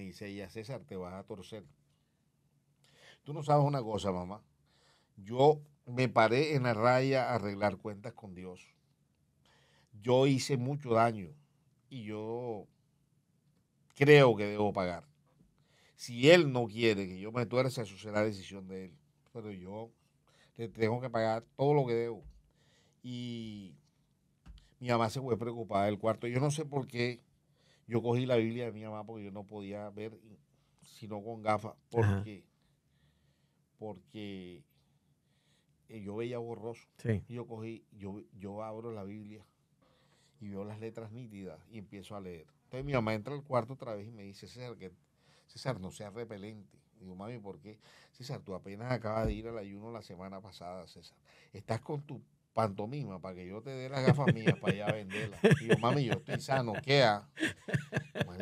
Y dice ella, César, te vas a torcer. Tú no sabes una cosa, mamá. Yo me paré en la raya a arreglar cuentas con Dios. Yo hice mucho daño y yo creo que debo pagar. Si él no quiere que yo me tuerce, eso será decisión de él. Pero yo le tengo que pagar todo lo que debo. Y mi mamá se fue preocupada del cuarto. Yo no sé por qué yo cogí la Biblia de mi mamá porque yo no podía ver sino con gafas. Porque, porque eh, yo veía borroso. Sí. Yo cogí, yo, yo abro la Biblia y veo las letras nítidas y empiezo a leer. Entonces mi mamá entra al cuarto otra vez y me dice, César, que, César no seas repelente. Digo, mami, ¿por qué? César, tú apenas acabas de ir al ayuno la semana pasada, César. Estás con tu pantomima para que yo te dé las gafas mías para allá venderlas. Y yo, mami, yo estoy sano, ¿qué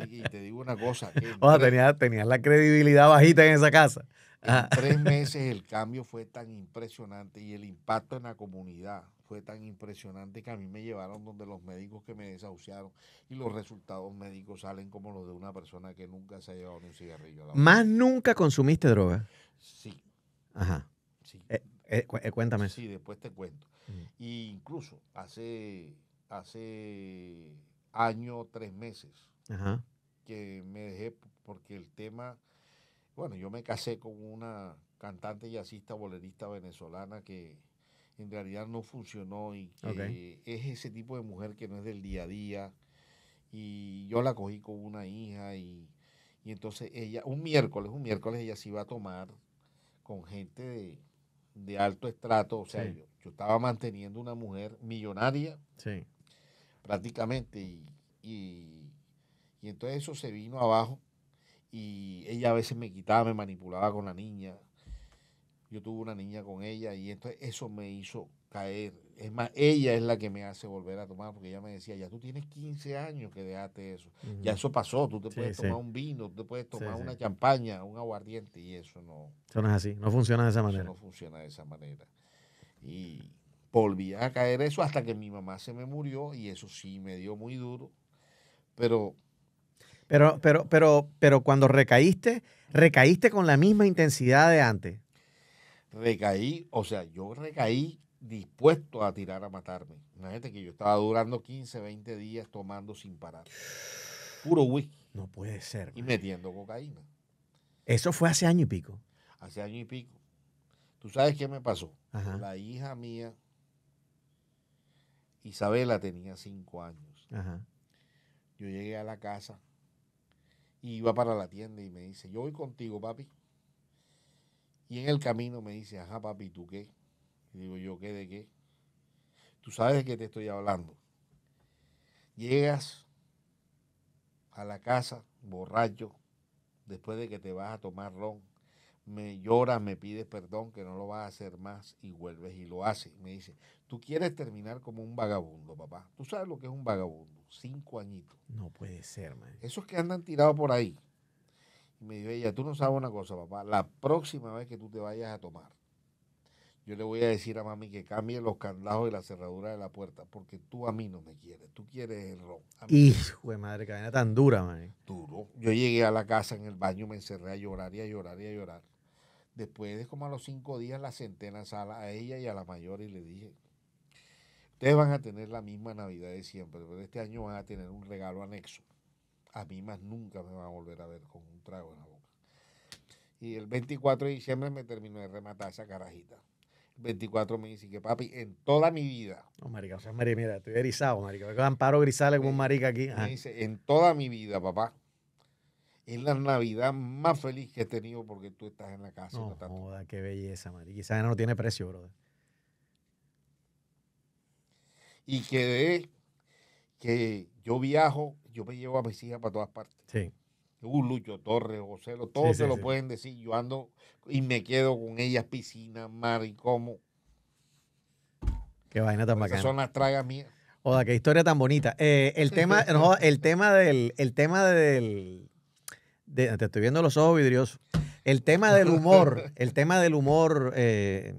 Y te digo una cosa. o sea, tenías tenía la credibilidad bajita en esa casa. En tres meses el cambio fue tan impresionante y el impacto en la comunidad fue tan impresionante que a mí me llevaron donde los médicos que me desahuciaron y los resultados médicos salen como los de una persona que nunca se ha llevado ni un cigarrillo. ¿Más nunca consumiste droga? Sí. Ajá. Sí. Eh, eh, eh, cuéntame. Sí, después te cuento. Y mm. e incluso hace, hace año, tres meses, que me dejé porque el tema, bueno, yo me casé con una cantante yacista bolerista venezolana que en realidad no funcionó y que es ese tipo de mujer que no es del día a día. Y yo la cogí con una hija y, y entonces ella, un miércoles, un miércoles ella se iba a tomar con gente de, de alto estrato, o sea, yo, yo, estaba manteniendo una mujer millonaria, prácticamente, y, y, y, entonces eso se vino abajo, y ella a veces me quitaba, me manipulaba con la niña, yo tuve una niña con ella, y entonces eso me hizo caer. Es más, ella es la que me hace volver a tomar, porque ella me decía, ya tú tienes 15 años que dejaste eso. Ya eso pasó, tú te puedes tomar un vino, tú te puedes tomar una champaña, un aguardiente, y eso no... Eso no es así, no funciona de esa manera. no funciona de esa manera. Y volví a caer eso hasta que mi mamá se me murió, y eso sí me dio muy duro, pero... Pero, pero, pero, pero cuando recaíste, recaíste con la misma intensidad de antes recaí, o sea, yo recaí dispuesto a tirar a matarme. gente que yo estaba durando 15, 20 días tomando sin parar. Puro whisky. No puede ser. Y metiendo cocaína. Eso fue hace año y pico. Hace año y pico. ¿Tú sabes qué me pasó? La hija mía, Isabela, tenía 5 años. Yo llegué a la casa y iba para la tienda y me dice, yo voy contigo, papi. Y en el camino me dice, ajá, papi, ¿tú qué? digo yo, ¿qué de qué? Tú sabes de qué te estoy hablando. Llegas a la casa borracho, después de que te vas a tomar ron, me lloras, me pides perdón, que no lo vas a hacer más y vuelves y lo haces. Me dice, tú quieres terminar como un vagabundo, papá. Tú sabes lo que es un vagabundo, cinco añitos. No puede ser, man. Esos que andan tirados por ahí. Y me dice ella, tú no sabes una cosa, papá, la próxima vez que tú te vayas a tomar, yo le voy a decir a mami que cambie los candados y la cerradura de la puerta, porque tú a mí no me quieres, tú quieres el ron. Hijo de madre, cadena tan dura, man. Duro. Yo llegué a la casa en el baño, me encerré a llorar y a llorar y a llorar. Después de como a los cinco días la senté en sala a ella y a la mayor y le dije, ustedes van a tener la misma Navidad de siempre, pero este año van a tener un regalo anexo. A mí más nunca me van a volver a ver con un trago en la boca. Y el 24 de diciembre me terminó de rematar esa carajita. 24 me y que papi, en toda mi vida. No, marica, o sea, marica, mira, estoy erizado, marica. Me quedan paro grisales como un marica aquí. Me dice, en toda mi vida, papá, es la Navidad más feliz que he tenido porque tú estás en la casa. No, no qué belleza, marica. Esa no tiene precio, brother. Y de que yo viajo, yo me llevo a mis para todas partes. Sí. Uh, Lucho Torres, Gocelo, todos se lo pueden decir. Yo ando y me quedo con ellas, piscina, mar y como. Qué vaina tan son las tragas mías. Oda, qué historia tan bonita. Eh, el tema, el tema del, tema del, te estoy viendo los ojos vidriosos. El tema del humor, el tema del humor, eh,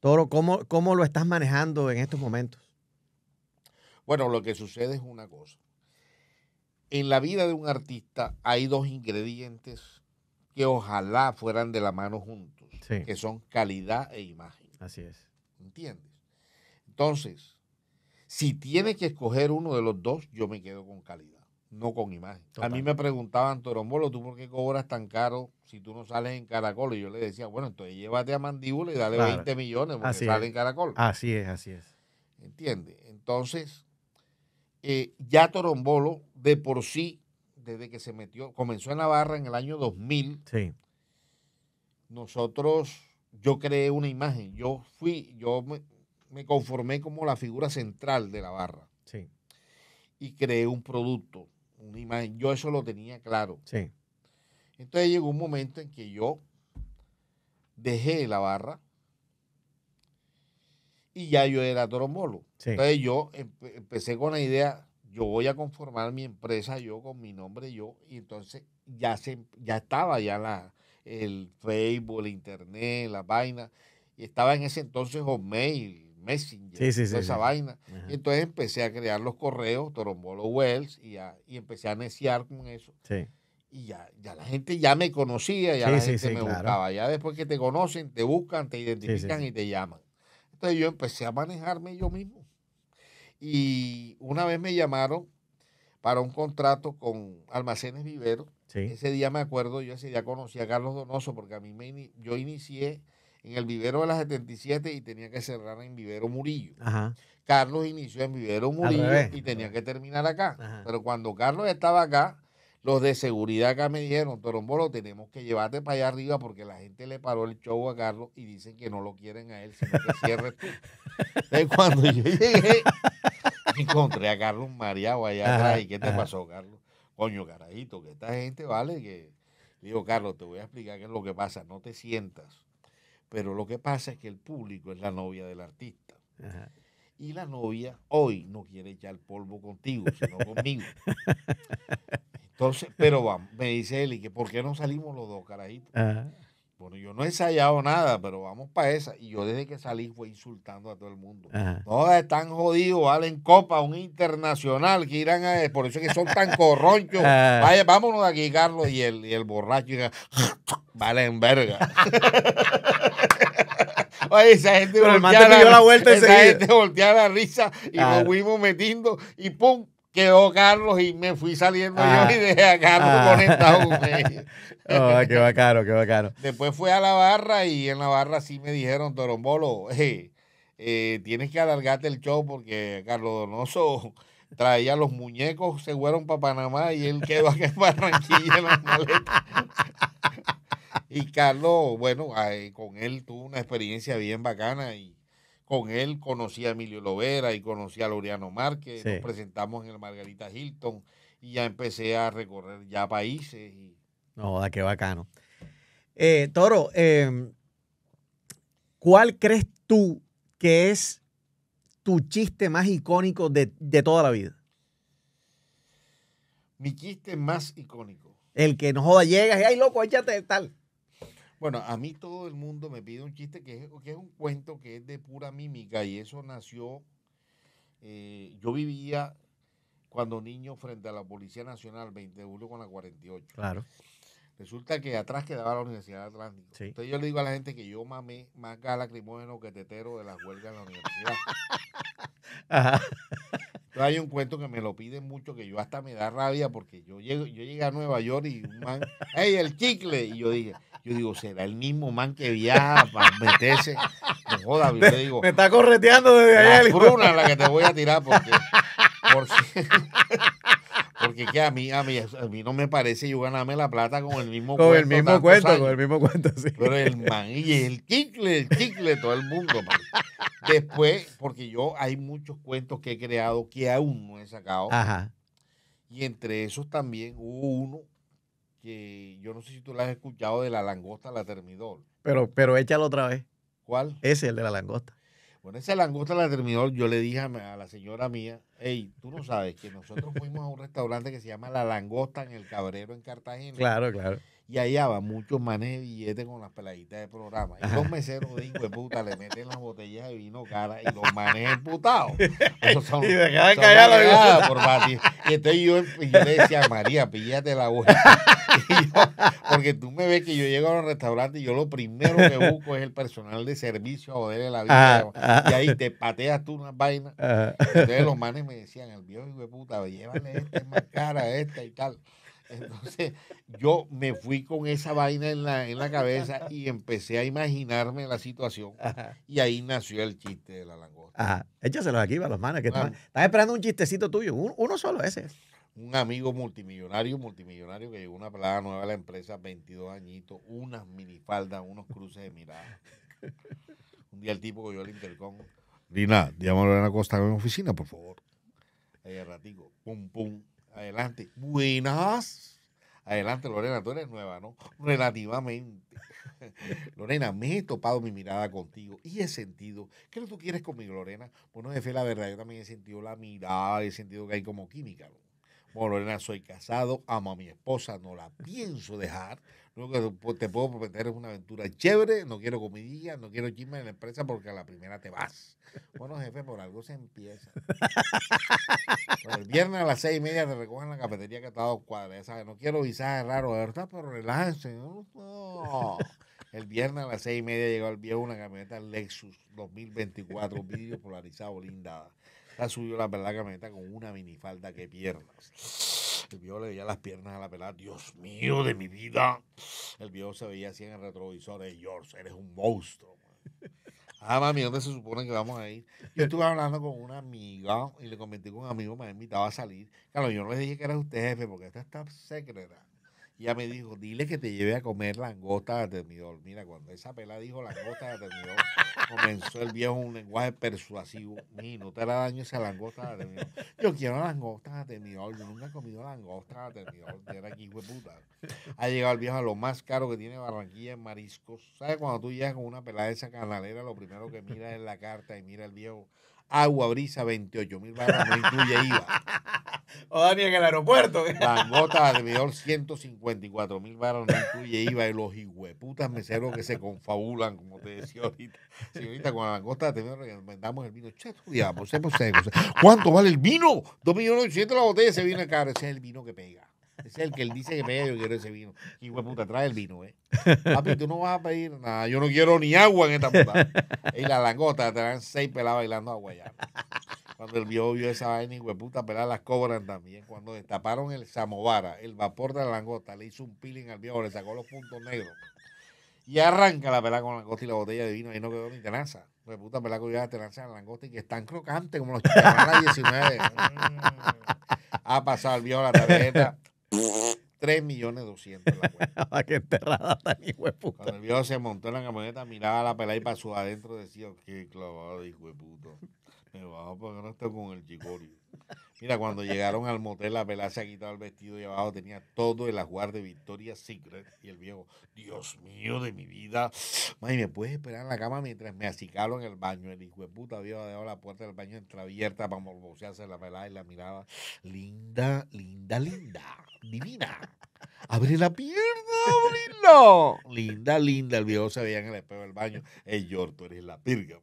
Toro, ¿cómo, ¿cómo lo estás manejando en estos momentos? Bueno, lo que sucede es una cosa en la vida de un artista hay dos ingredientes que ojalá fueran de la mano juntos, que son calidad e imagen. Así es. ¿Entiendes? Entonces, si tiene que escoger uno de los dos, yo me quedo con calidad, no con imagen. A mí me preguntaban, Torombolo, ¿tú por qué cobras tan caro si tú no sales en Caracol? Y yo le decía, bueno, entonces llévate a Mandíbula y dale 20 millones porque sale en Caracol. Así es, así es. ¿Entiendes? Entonces, eh, ya Torombolo de por sí, desde que se metió, comenzó en la barra en el año 2000, sí. nosotros, yo creé una imagen, yo fui, yo me, conformé como la figura central de la barra. Sí. Y creé un producto, una imagen. Yo eso lo tenía claro. Sí. Entonces llegó un momento en que yo dejé la barra y ya yo era trombolo. Sí. Entonces yo empecé con la idea yo voy a conformar mi empresa yo con mi nombre yo y entonces ya se em, ya estaba ya la el Facebook, el internet, la vaina y estaba en ese entonces mail Messenger, toda esa vaina. Y entonces empecé a crear los correos Torombolo Wells y, y empecé a neciar con eso. Y ya, ya la gente ya me conocía, ya la gente me buscaba. Ya después que te conocen, te buscan, te identifican y te llaman. Entonces yo empecé a manejarme yo mismo y una vez me llamaron para un contrato con Almacenes Vivero. Ese día me acuerdo, yo ese día conocí a Carlos Donoso porque a mí me yo inicié en el vivero de las 77 y tenía que cerrar en vivero Murillo. Carlos inició en vivero Murillo y tenía que terminar acá. Pero cuando Carlos estaba acá, los de seguridad acá me dijeron, Torombolo, tenemos que llevarte para allá arriba porque la gente le paró el show a Carlos y dicen que no lo quieren a él, sino que cierres tú. cuando yo llegué, encontré a Carlos Mariago allá atrás. ¿Y qué te pasó, Carlos? Coño, carajito, que esta gente vale que. Digo, Carlos, te voy a explicar qué es lo que pasa. No te sientas. Pero lo que pasa es que el público es la novia del artista. Y la novia hoy no quiere echar polvo contigo, sino conmigo. Entonces, pero me dice él, ¿y que por qué no salimos los dos, carajitos? Ajá bueno, yo no he ensayado nada, pero vamos para esa. Y yo desde que salí fue insultando a todo el mundo. Todos están jodidos, valen copa, un internacional, que irán a... Por eso que son tan corronchos. Ah. Vaya, vámonos de aquí, Carlos, y el, borracho. diga, valen verga. Oye, esa gente volteaba la, risa y nos fuimos metiendo y pum, quedó Carlos y me fui saliendo yo ah. y dejé a Carlos conectado ah. con Oh, qué bacano, qué bacano. Después fui a la barra y en la barra sí me dijeron, Torombolo, eh, eh, tienes que alargarte el show porque Carlos Donoso traía los muñecos, se fueron para Panamá y él quedó aquí en Barranquilla en las maletas. y Carlos, bueno, con él tuvo una experiencia bien bacana y con él conocí a Emilio Lovera y conocí a Loreano Márquez, nos presentamos en el Margarita Hilton y ya empecé a recorrer ya países. Y... No, da qué bacano. Eh, Toro, em, ¿cuál crees tú que es tu chiste más icónico de, toda la vida? Mi chiste más icónico. El que no joda, llegas y, ay, loco, échate tal. Bueno, a mí todo el mundo me pide un chiste que es, que un cuento que es de pura mímica y eso nació. Eh, yo vivía cuando niño frente a la Policía Nacional, 20 de julio con la 48. Claro. Resulta que atrás quedaba la Universidad de Atlántico. Entonces yo le digo a la gente que yo mamé más gas lacrimógeno que tetero de las huelgas en la universidad. Ajá. hay un cuento que me lo piden mucho, que yo hasta me da rabia porque yo, llego, yo llegué a Nueva York y un man, ¡hey, el chicle! Y yo dije, yo digo, será el mismo man que viaja para meterse. Me joda, yo le digo. Me está correteando desde allá. La pruna la que te voy a tirar porque. porque... que a mí, a mí, no me parece yo ganarme la plata con el mismo cuento. con El mismo cuento Con el mismo cuento, sí. Pero el man, y el chicle, el chicle, todo el mundo, man. Después, porque yo hay muchos cuentos que he creado que aún no he sacado. Ajá. Y entre esos también hubo uno que yo no sé si tú la has escuchado de la langosta la termidor. Pero, pero échalo otra vez. ¿Cuál? Ese, el de la langosta. Bueno, esa langosta la termidor, yo le dije a, a la señora mía, hey, tú no sabes que nosotros fuimos a un restaurante que se llama La Langosta en el Cabrero en Cartagena. Claro, claro. Y allá va muchos manes de billetes con las peladitas de programa. Y los meseros de hijo de puta le meten las botellas de vino cara y los manes emputados. son, y por Y entonces yo, yo, le decía, María, píllate la vuelta. porque tú me ves que yo llego a los restaurantes y yo lo primero que busco es el personal de servicio a joderle la vida. y ahí te pateas tú unas vainas. entonces los manes me decían, el viejo hijo de puta, llévale esta, más cara, esta y tal. Entonces yo me fui con esa vaina en la, cabeza y empecé a imaginarme la situación. Y ahí nació el chiste de la langosta. Ajá. Échaselos aquí para los manos, que esperando un chistecito tuyo, uno solo ese. Un amigo multimillonario, multimillonario que llegó una plaga nueva a la empresa, 22 añitos, unas minifaldas, unos cruces de mirada. un día el tipo que yo al intercom, Dina, llámalo a la costa en oficina, por favor. Ahí al ratico, pum, pum, Adelante. Buenas. Adelante, Lorena, tú eres nueva, ¿no? Relativamente. Lorena, me he topado mi mirada contigo y he sentido. ¿Qué tú quieres conmigo, Lorena? Bueno, fe la verdad, yo también he sentido la mirada, he sentido que hay como química, ¿no? Morena, soy casado, amo a mi esposa, no la pienso dejar. Lo que te puedo prometer es una aventura chévere, no quiero comidilla, no quiero chisme en la empresa porque a la primera te vas. Bueno, jefe, por algo se empieza. el viernes a las seis y media te recogen en la cafetería que está a dos cuadras. No quiero visajes raros, ¿verdad? Pero relájense. El viernes a las seis y media llegó al viejo una camioneta Lexus 2024, vídeo polarizado, blindada. La subió la pelada camioneta con una minifalda que piernas. El viejo le veía las piernas a la pelada. Dios mío de mi vida. El viejo se veía así en el retrovisor. de George, eres un monstruo. Ah, mami, ¿dónde se supone que vamos a ir? Yo estuve hablando con una amiga y le comenté con un amigo me ha invitado a salir. Claro, yo no le dije que era usted jefe porque esta está secreta. Ya me dijo, dile que te lleve a comer langosta de termidor. Mira, cuando esa pelada dijo langosta de termidor, comenzó el viejo un lenguaje persuasivo. no te hará daño esa langosta de termidor. Yo quiero langosta de termidor. Yo nunca he comido langosta de termidor. Era aquí, hijo Ha llegado el viejo a lo más caro que tiene Barranquilla en mariscos. ¿Sabes? Cuando tú llegas con una pelada de esa canalera, lo primero que mira es la carta y mira el viejo agua, brisa, 28 mil barras, no incluye IVA. o Dani en el aeropuerto. Langota de y 154 mil barras, no incluye IVA. Y los putas meseros que se confabulan, como te decía ahorita. ahorita con la gota de mandamos el vino. Che, estudiamos, pues, se posemos ¿Cuánto vale el vino? 2 millones la botella, se viene caro. Ese es el vino que pega. Es el que él dice que me yo quiero ese vino. Y hueputa trae el vino, ¿eh? Papi, tú no vas a pedir nada. Yo no quiero ni agua en esta puta. Y la langota, te dan seis peladas bailando a Guayana Cuando el viejo vio esa vaina, y hueputa puta, peladas las cobran también. Cuando destaparon el samovara, el vapor de la langota, le hizo un peeling al viejo, le sacó los puntos negros. Y arranca la pelada con la langosta y la botella de vino. y no quedó ni tenaza. Güey, puta, pelada con la tenaza la langosta y que tan crocante como los chicharrones 19. ha pasado el viejo la tarjeta. 3 millones doscientos la enterrada hijo Cuando el viejo se montó en la camioneta, miraba la pelada y pasó adentro decía, qué clavado, hijo de puto. Me bajo a no estoy con el chicorio. Mira, cuando llegaron al motel, la pelada se ha quitado el vestido y abajo tenía todo el ajuar de Victoria's Secret. Y el viejo, Dios mío de mi vida. Madre, ¿me puedes esperar en la cama mientras me acicalo en el baño? El hijo de puta había dejado la puerta del baño entreabierta para morbosearse la pelada y la miraba. Linda, linda, linda, divina. Abre la pierna, abrilo. Linda, linda. El viejo se veía en el espejo del baño. El tú eres la pirga,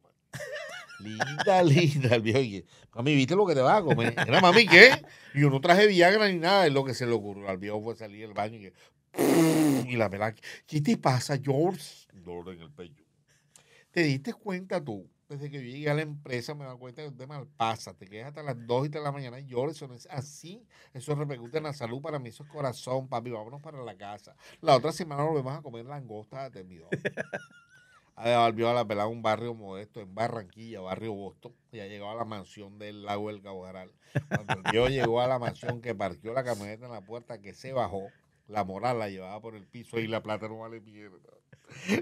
Linda, linda. El viejo, mami, ¿viste lo que te vas a comer? Era mami, ¿qué? Yo no traje Viagra ni nada. Es lo que se le ocurrió. Al viejo fue salir del baño y, y la verdad, ¿qué te pasa, George? Dolor en el pecho. ¿Te diste cuenta tú? Desde que yo llegué a la empresa me da cuenta que usted mal pasa. Te quedas hasta las 2 y 3 de la mañana y George Eso no es así. Eso repercute en la salud. Para mí eso es corazón, papi. Vámonos para la casa. La otra semana vamos a comer langosta de mi a la pelada un barrio modesto en Barranquilla, barrio Boston. Ya llegado a la mansión del lago del Cabojaral. Cuando yo llegó a la mansión que partió la camioneta en la puerta, que se bajó, la moral la llevaba por el piso y la plata no vale mierda.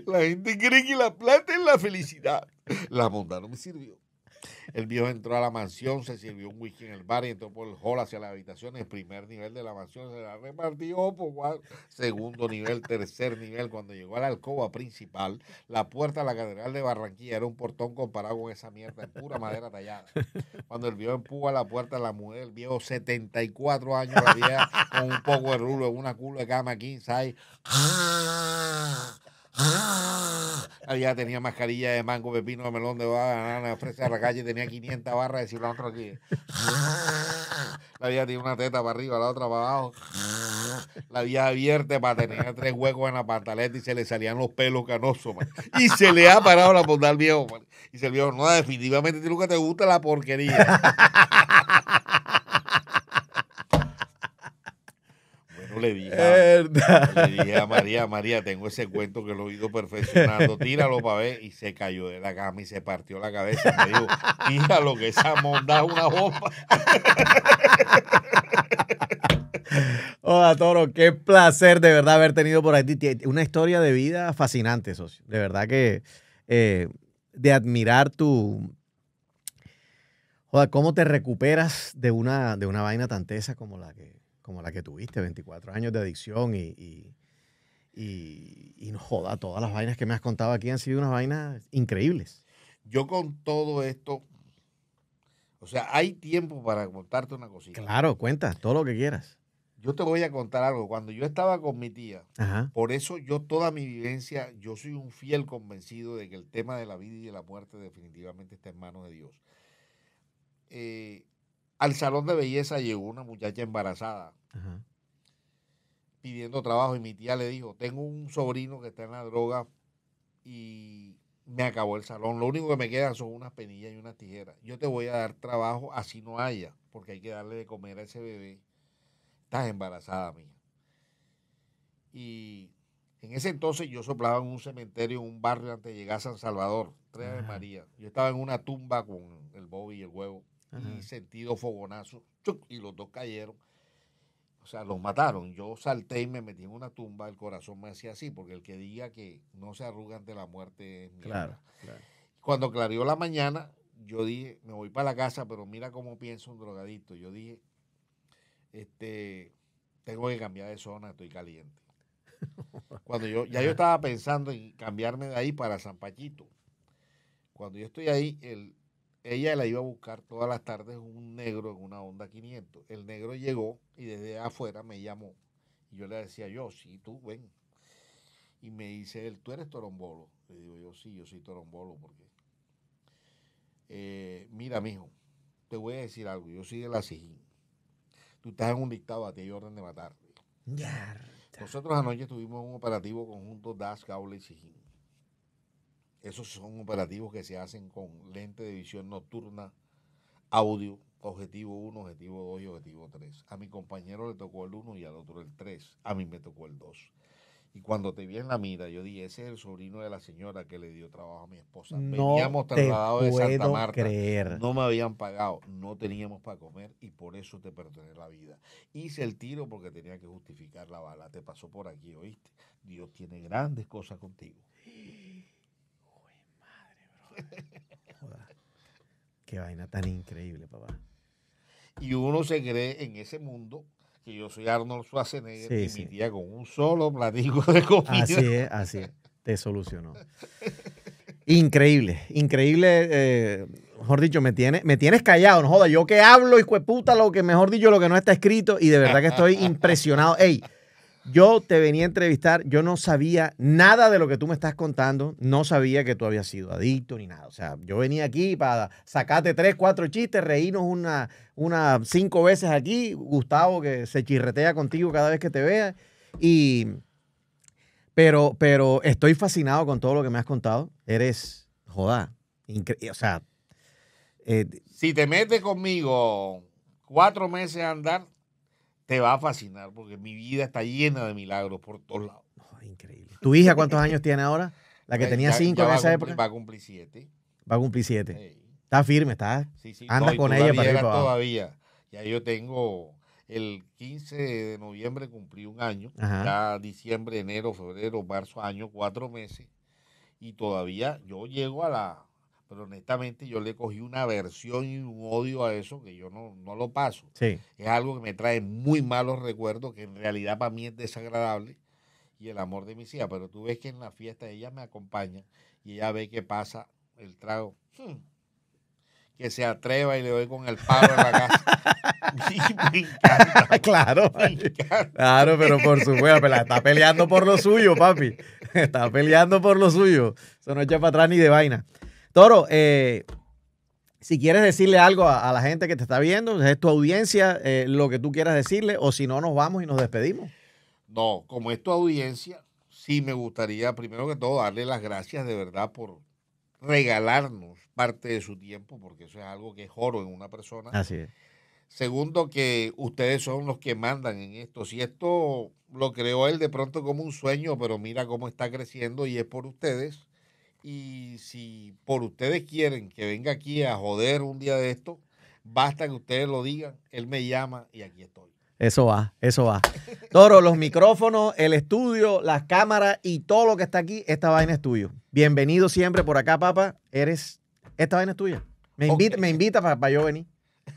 La gente cree que la plata es la felicidad. La bondad no me sirvió. El viejo entró a la mansión, se sirvió un whisky en el bar y entró por el hall hacia la habitación. El primer nivel de la mansión se la repartió por segundo nivel, tercer nivel. Cuando llegó a la alcoba principal, la puerta a la catedral de Barranquilla era un portón comparado con esa mierda en pura madera tallada. Cuando el viejo empuja la puerta, la mujer, el viejo 74 años, la con un poco de rulo en una culo de cama 15 ¿sabes? la ah, Había tenía mascarilla de mango, pepino, melón, de banana, fresa de la calle, tenía 500 barras de cilantro aquí. Ah, la vida tenía una teta para arriba, la otra para abajo. Ah, la vida abierta para tener tres huecos en la pantaleta y se le salían los pelos canosos, Y se le ha parado la punta viejo, Y se el viejo, no, definitivamente tú que te gusta la porquería. le dije, a, María, María, tengo ese cuento que lo he ido perfeccionando, tíralo para ver. Y se cayó de la cama y se partió la cabeza. Y me dijo, tíralo, que esa monda es una bomba. Hola, Toro, qué placer de verdad haber tenido por ahí Una historia de vida fascinante, socio. De verdad que eh, de admirar tu, Joder, ¿cómo te recuperas de una, de una vaina tan tesa como la que como la que tuviste, 24 años de adicción y, no joda, todas las vainas que me has contado aquí han sido unas vainas increíbles. Yo con todo esto, o sea, hay tiempo para contarte una cosita. Claro, cuenta todo lo que quieras. Yo te voy a contar algo. Cuando yo estaba con mi tía, por eso yo toda mi vivencia, yo soy un fiel convencido de que el tema de la vida y de la muerte definitivamente está en manos de Dios. Eh, al salón de belleza llegó una muchacha embarazada pidiendo trabajo y mi tía le dijo, tengo un sobrino que está en la droga y me acabó el salón. Lo único que me quedan son unas penillas y unas tijeras. Yo te voy a dar trabajo así no haya, porque hay que darle de comer a ese bebé. Estás embarazada, mía. Y en ese entonces yo soplaba en un cementerio, en un barrio antes de llegar a San Salvador, Tres de María. Yo estaba en una tumba con el Bobby y el huevo y sentido fogonazo, y los dos cayeron. O sea, los mataron. Yo salté y me metí en una tumba, el corazón me hacía así, porque el que diga que no se arruga ante la muerte es claro, claro. Cuando clareó la mañana, yo dije, me voy para la casa, pero mira cómo pienso un drogadito Yo dije, este, tengo que cambiar de zona, estoy caliente. Cuando yo, ya yo estaba pensando en cambiarme de ahí para San Cuando yo estoy ahí, el, ella la iba a buscar todas las tardes un negro en una Honda 500. El negro llegó y desde afuera me llamó. Y yo le decía, yo, sí, tú, ven. Y me dice él, ¿tú eres Torombolo? Le digo yo, sí, yo soy Torombolo porque... Eh, mira, mijo, te voy a decir algo. Yo soy de la Sijín. Tú estás en un dictado, a ti hay orden de matar. Nosotros anoche tuvimos un operativo conjunto DAS, Gaula y Sijín. Esos son operativos que se hacen con lente de visión nocturna, audio, objetivo 1, objetivo 2 y objetivo 3. A mi compañero le tocó el 1 y al otro el 3. A mí me tocó el 2. Y cuando te vi en la mira, yo dije, ese es el sobrino de la señora que le dio trabajo a mi esposa. No Veníamos trasladado de Santa Marta. Creer. No me habían pagado, no teníamos para comer y por eso te perdoné la vida. Hice el tiro porque tenía que justificar la bala. Te pasó por aquí, ¿oíste? Dios tiene grandes cosas contigo. Qué vaina tan increíble, papá. Y uno se cree en ese mundo que yo soy Arnold Schwarzenegger y mi tía con un solo platico de comida. Así es, así Te solucionó. Increíble, increíble. Eh, mejor dicho, me, tiene, me tienes callado, no joda. Yo que hablo, y de puta, lo que mejor dicho, lo que no está escrito. Y de verdad que estoy impresionado. Ey, yo te venía a entrevistar, yo no sabía nada de lo que tú me estás contando, no sabía que tú habías sido adicto ni nada. O sea, yo venía aquí para sacarte tres, cuatro chistes, reírnos unas una cinco veces aquí, Gustavo que se chirretea contigo cada vez que te vea. Y, pero, pero estoy fascinado con todo lo que me has contado. Eres, joda, o sea... Eh, si te metes conmigo cuatro meses a andar, te va a fascinar porque mi vida está llena de milagros por todos lados. Ah, increíble. ¿Tu hija cuántos años tiene ahora? La que tenía cinco en esa época. Va a cumplir siete. Va a cumplir siete. Está firme, está. Sí, sí. Anda con ella para Todavía. Ya yo tengo el 15 de noviembre cumplí un año. Ya diciembre, enero, febrero, marzo, año, cuatro meses. Y todavía yo llego a la pero honestamente yo le cogí una aversión y un odio a eso que yo no, lo paso. Sí. Es algo que me trae muy malos recuerdos, que en realidad para mí es desagradable, y el amor de mi hija. Pero tú ves que en la fiesta ella me acompaña y ella ve que pasa el trago. Hmm, que se atreva y le doy con el palo a la casa. me encanta. Claro. Claro, pero por supuesto, pero está peleando por lo suyo, papi. Está peleando por lo suyo. Eso no echa para atrás ni de vaina. Toro, eh, si quieres decirle algo a, la gente que te está viendo, es tu audiencia, eh, lo que tú quieras decirle, o si no, nos vamos y nos despedimos. No, como es tu audiencia, sí me gustaría, primero que todo, darle las gracias de verdad por regalarnos parte de su tiempo, porque eso es algo que es oro en una persona. Así es. Segundo, que ustedes son los que mandan en esto. Si esto lo creó él de pronto como un sueño, pero mira cómo está creciendo y es por ustedes. Y si por ustedes quieren que venga aquí a joder un día de esto, basta que ustedes lo digan, él me llama y aquí estoy. Eso va, eso va. Toro, los micrófonos, el estudio, las cámaras y todo lo que está aquí, esta vaina es tuya. Bienvenido siempre por acá, papá. Eres, esta vaina es tuya. Me invita, me invita para, yo venir.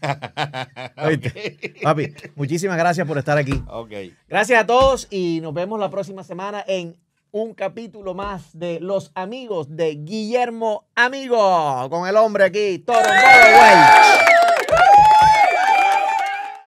Papi, muchísimas gracias por estar aquí. Okay. Gracias a todos y nos vemos la próxima semana en un capítulo más de Los Amigos de Guillermo Amigo, con el hombre aquí, Toro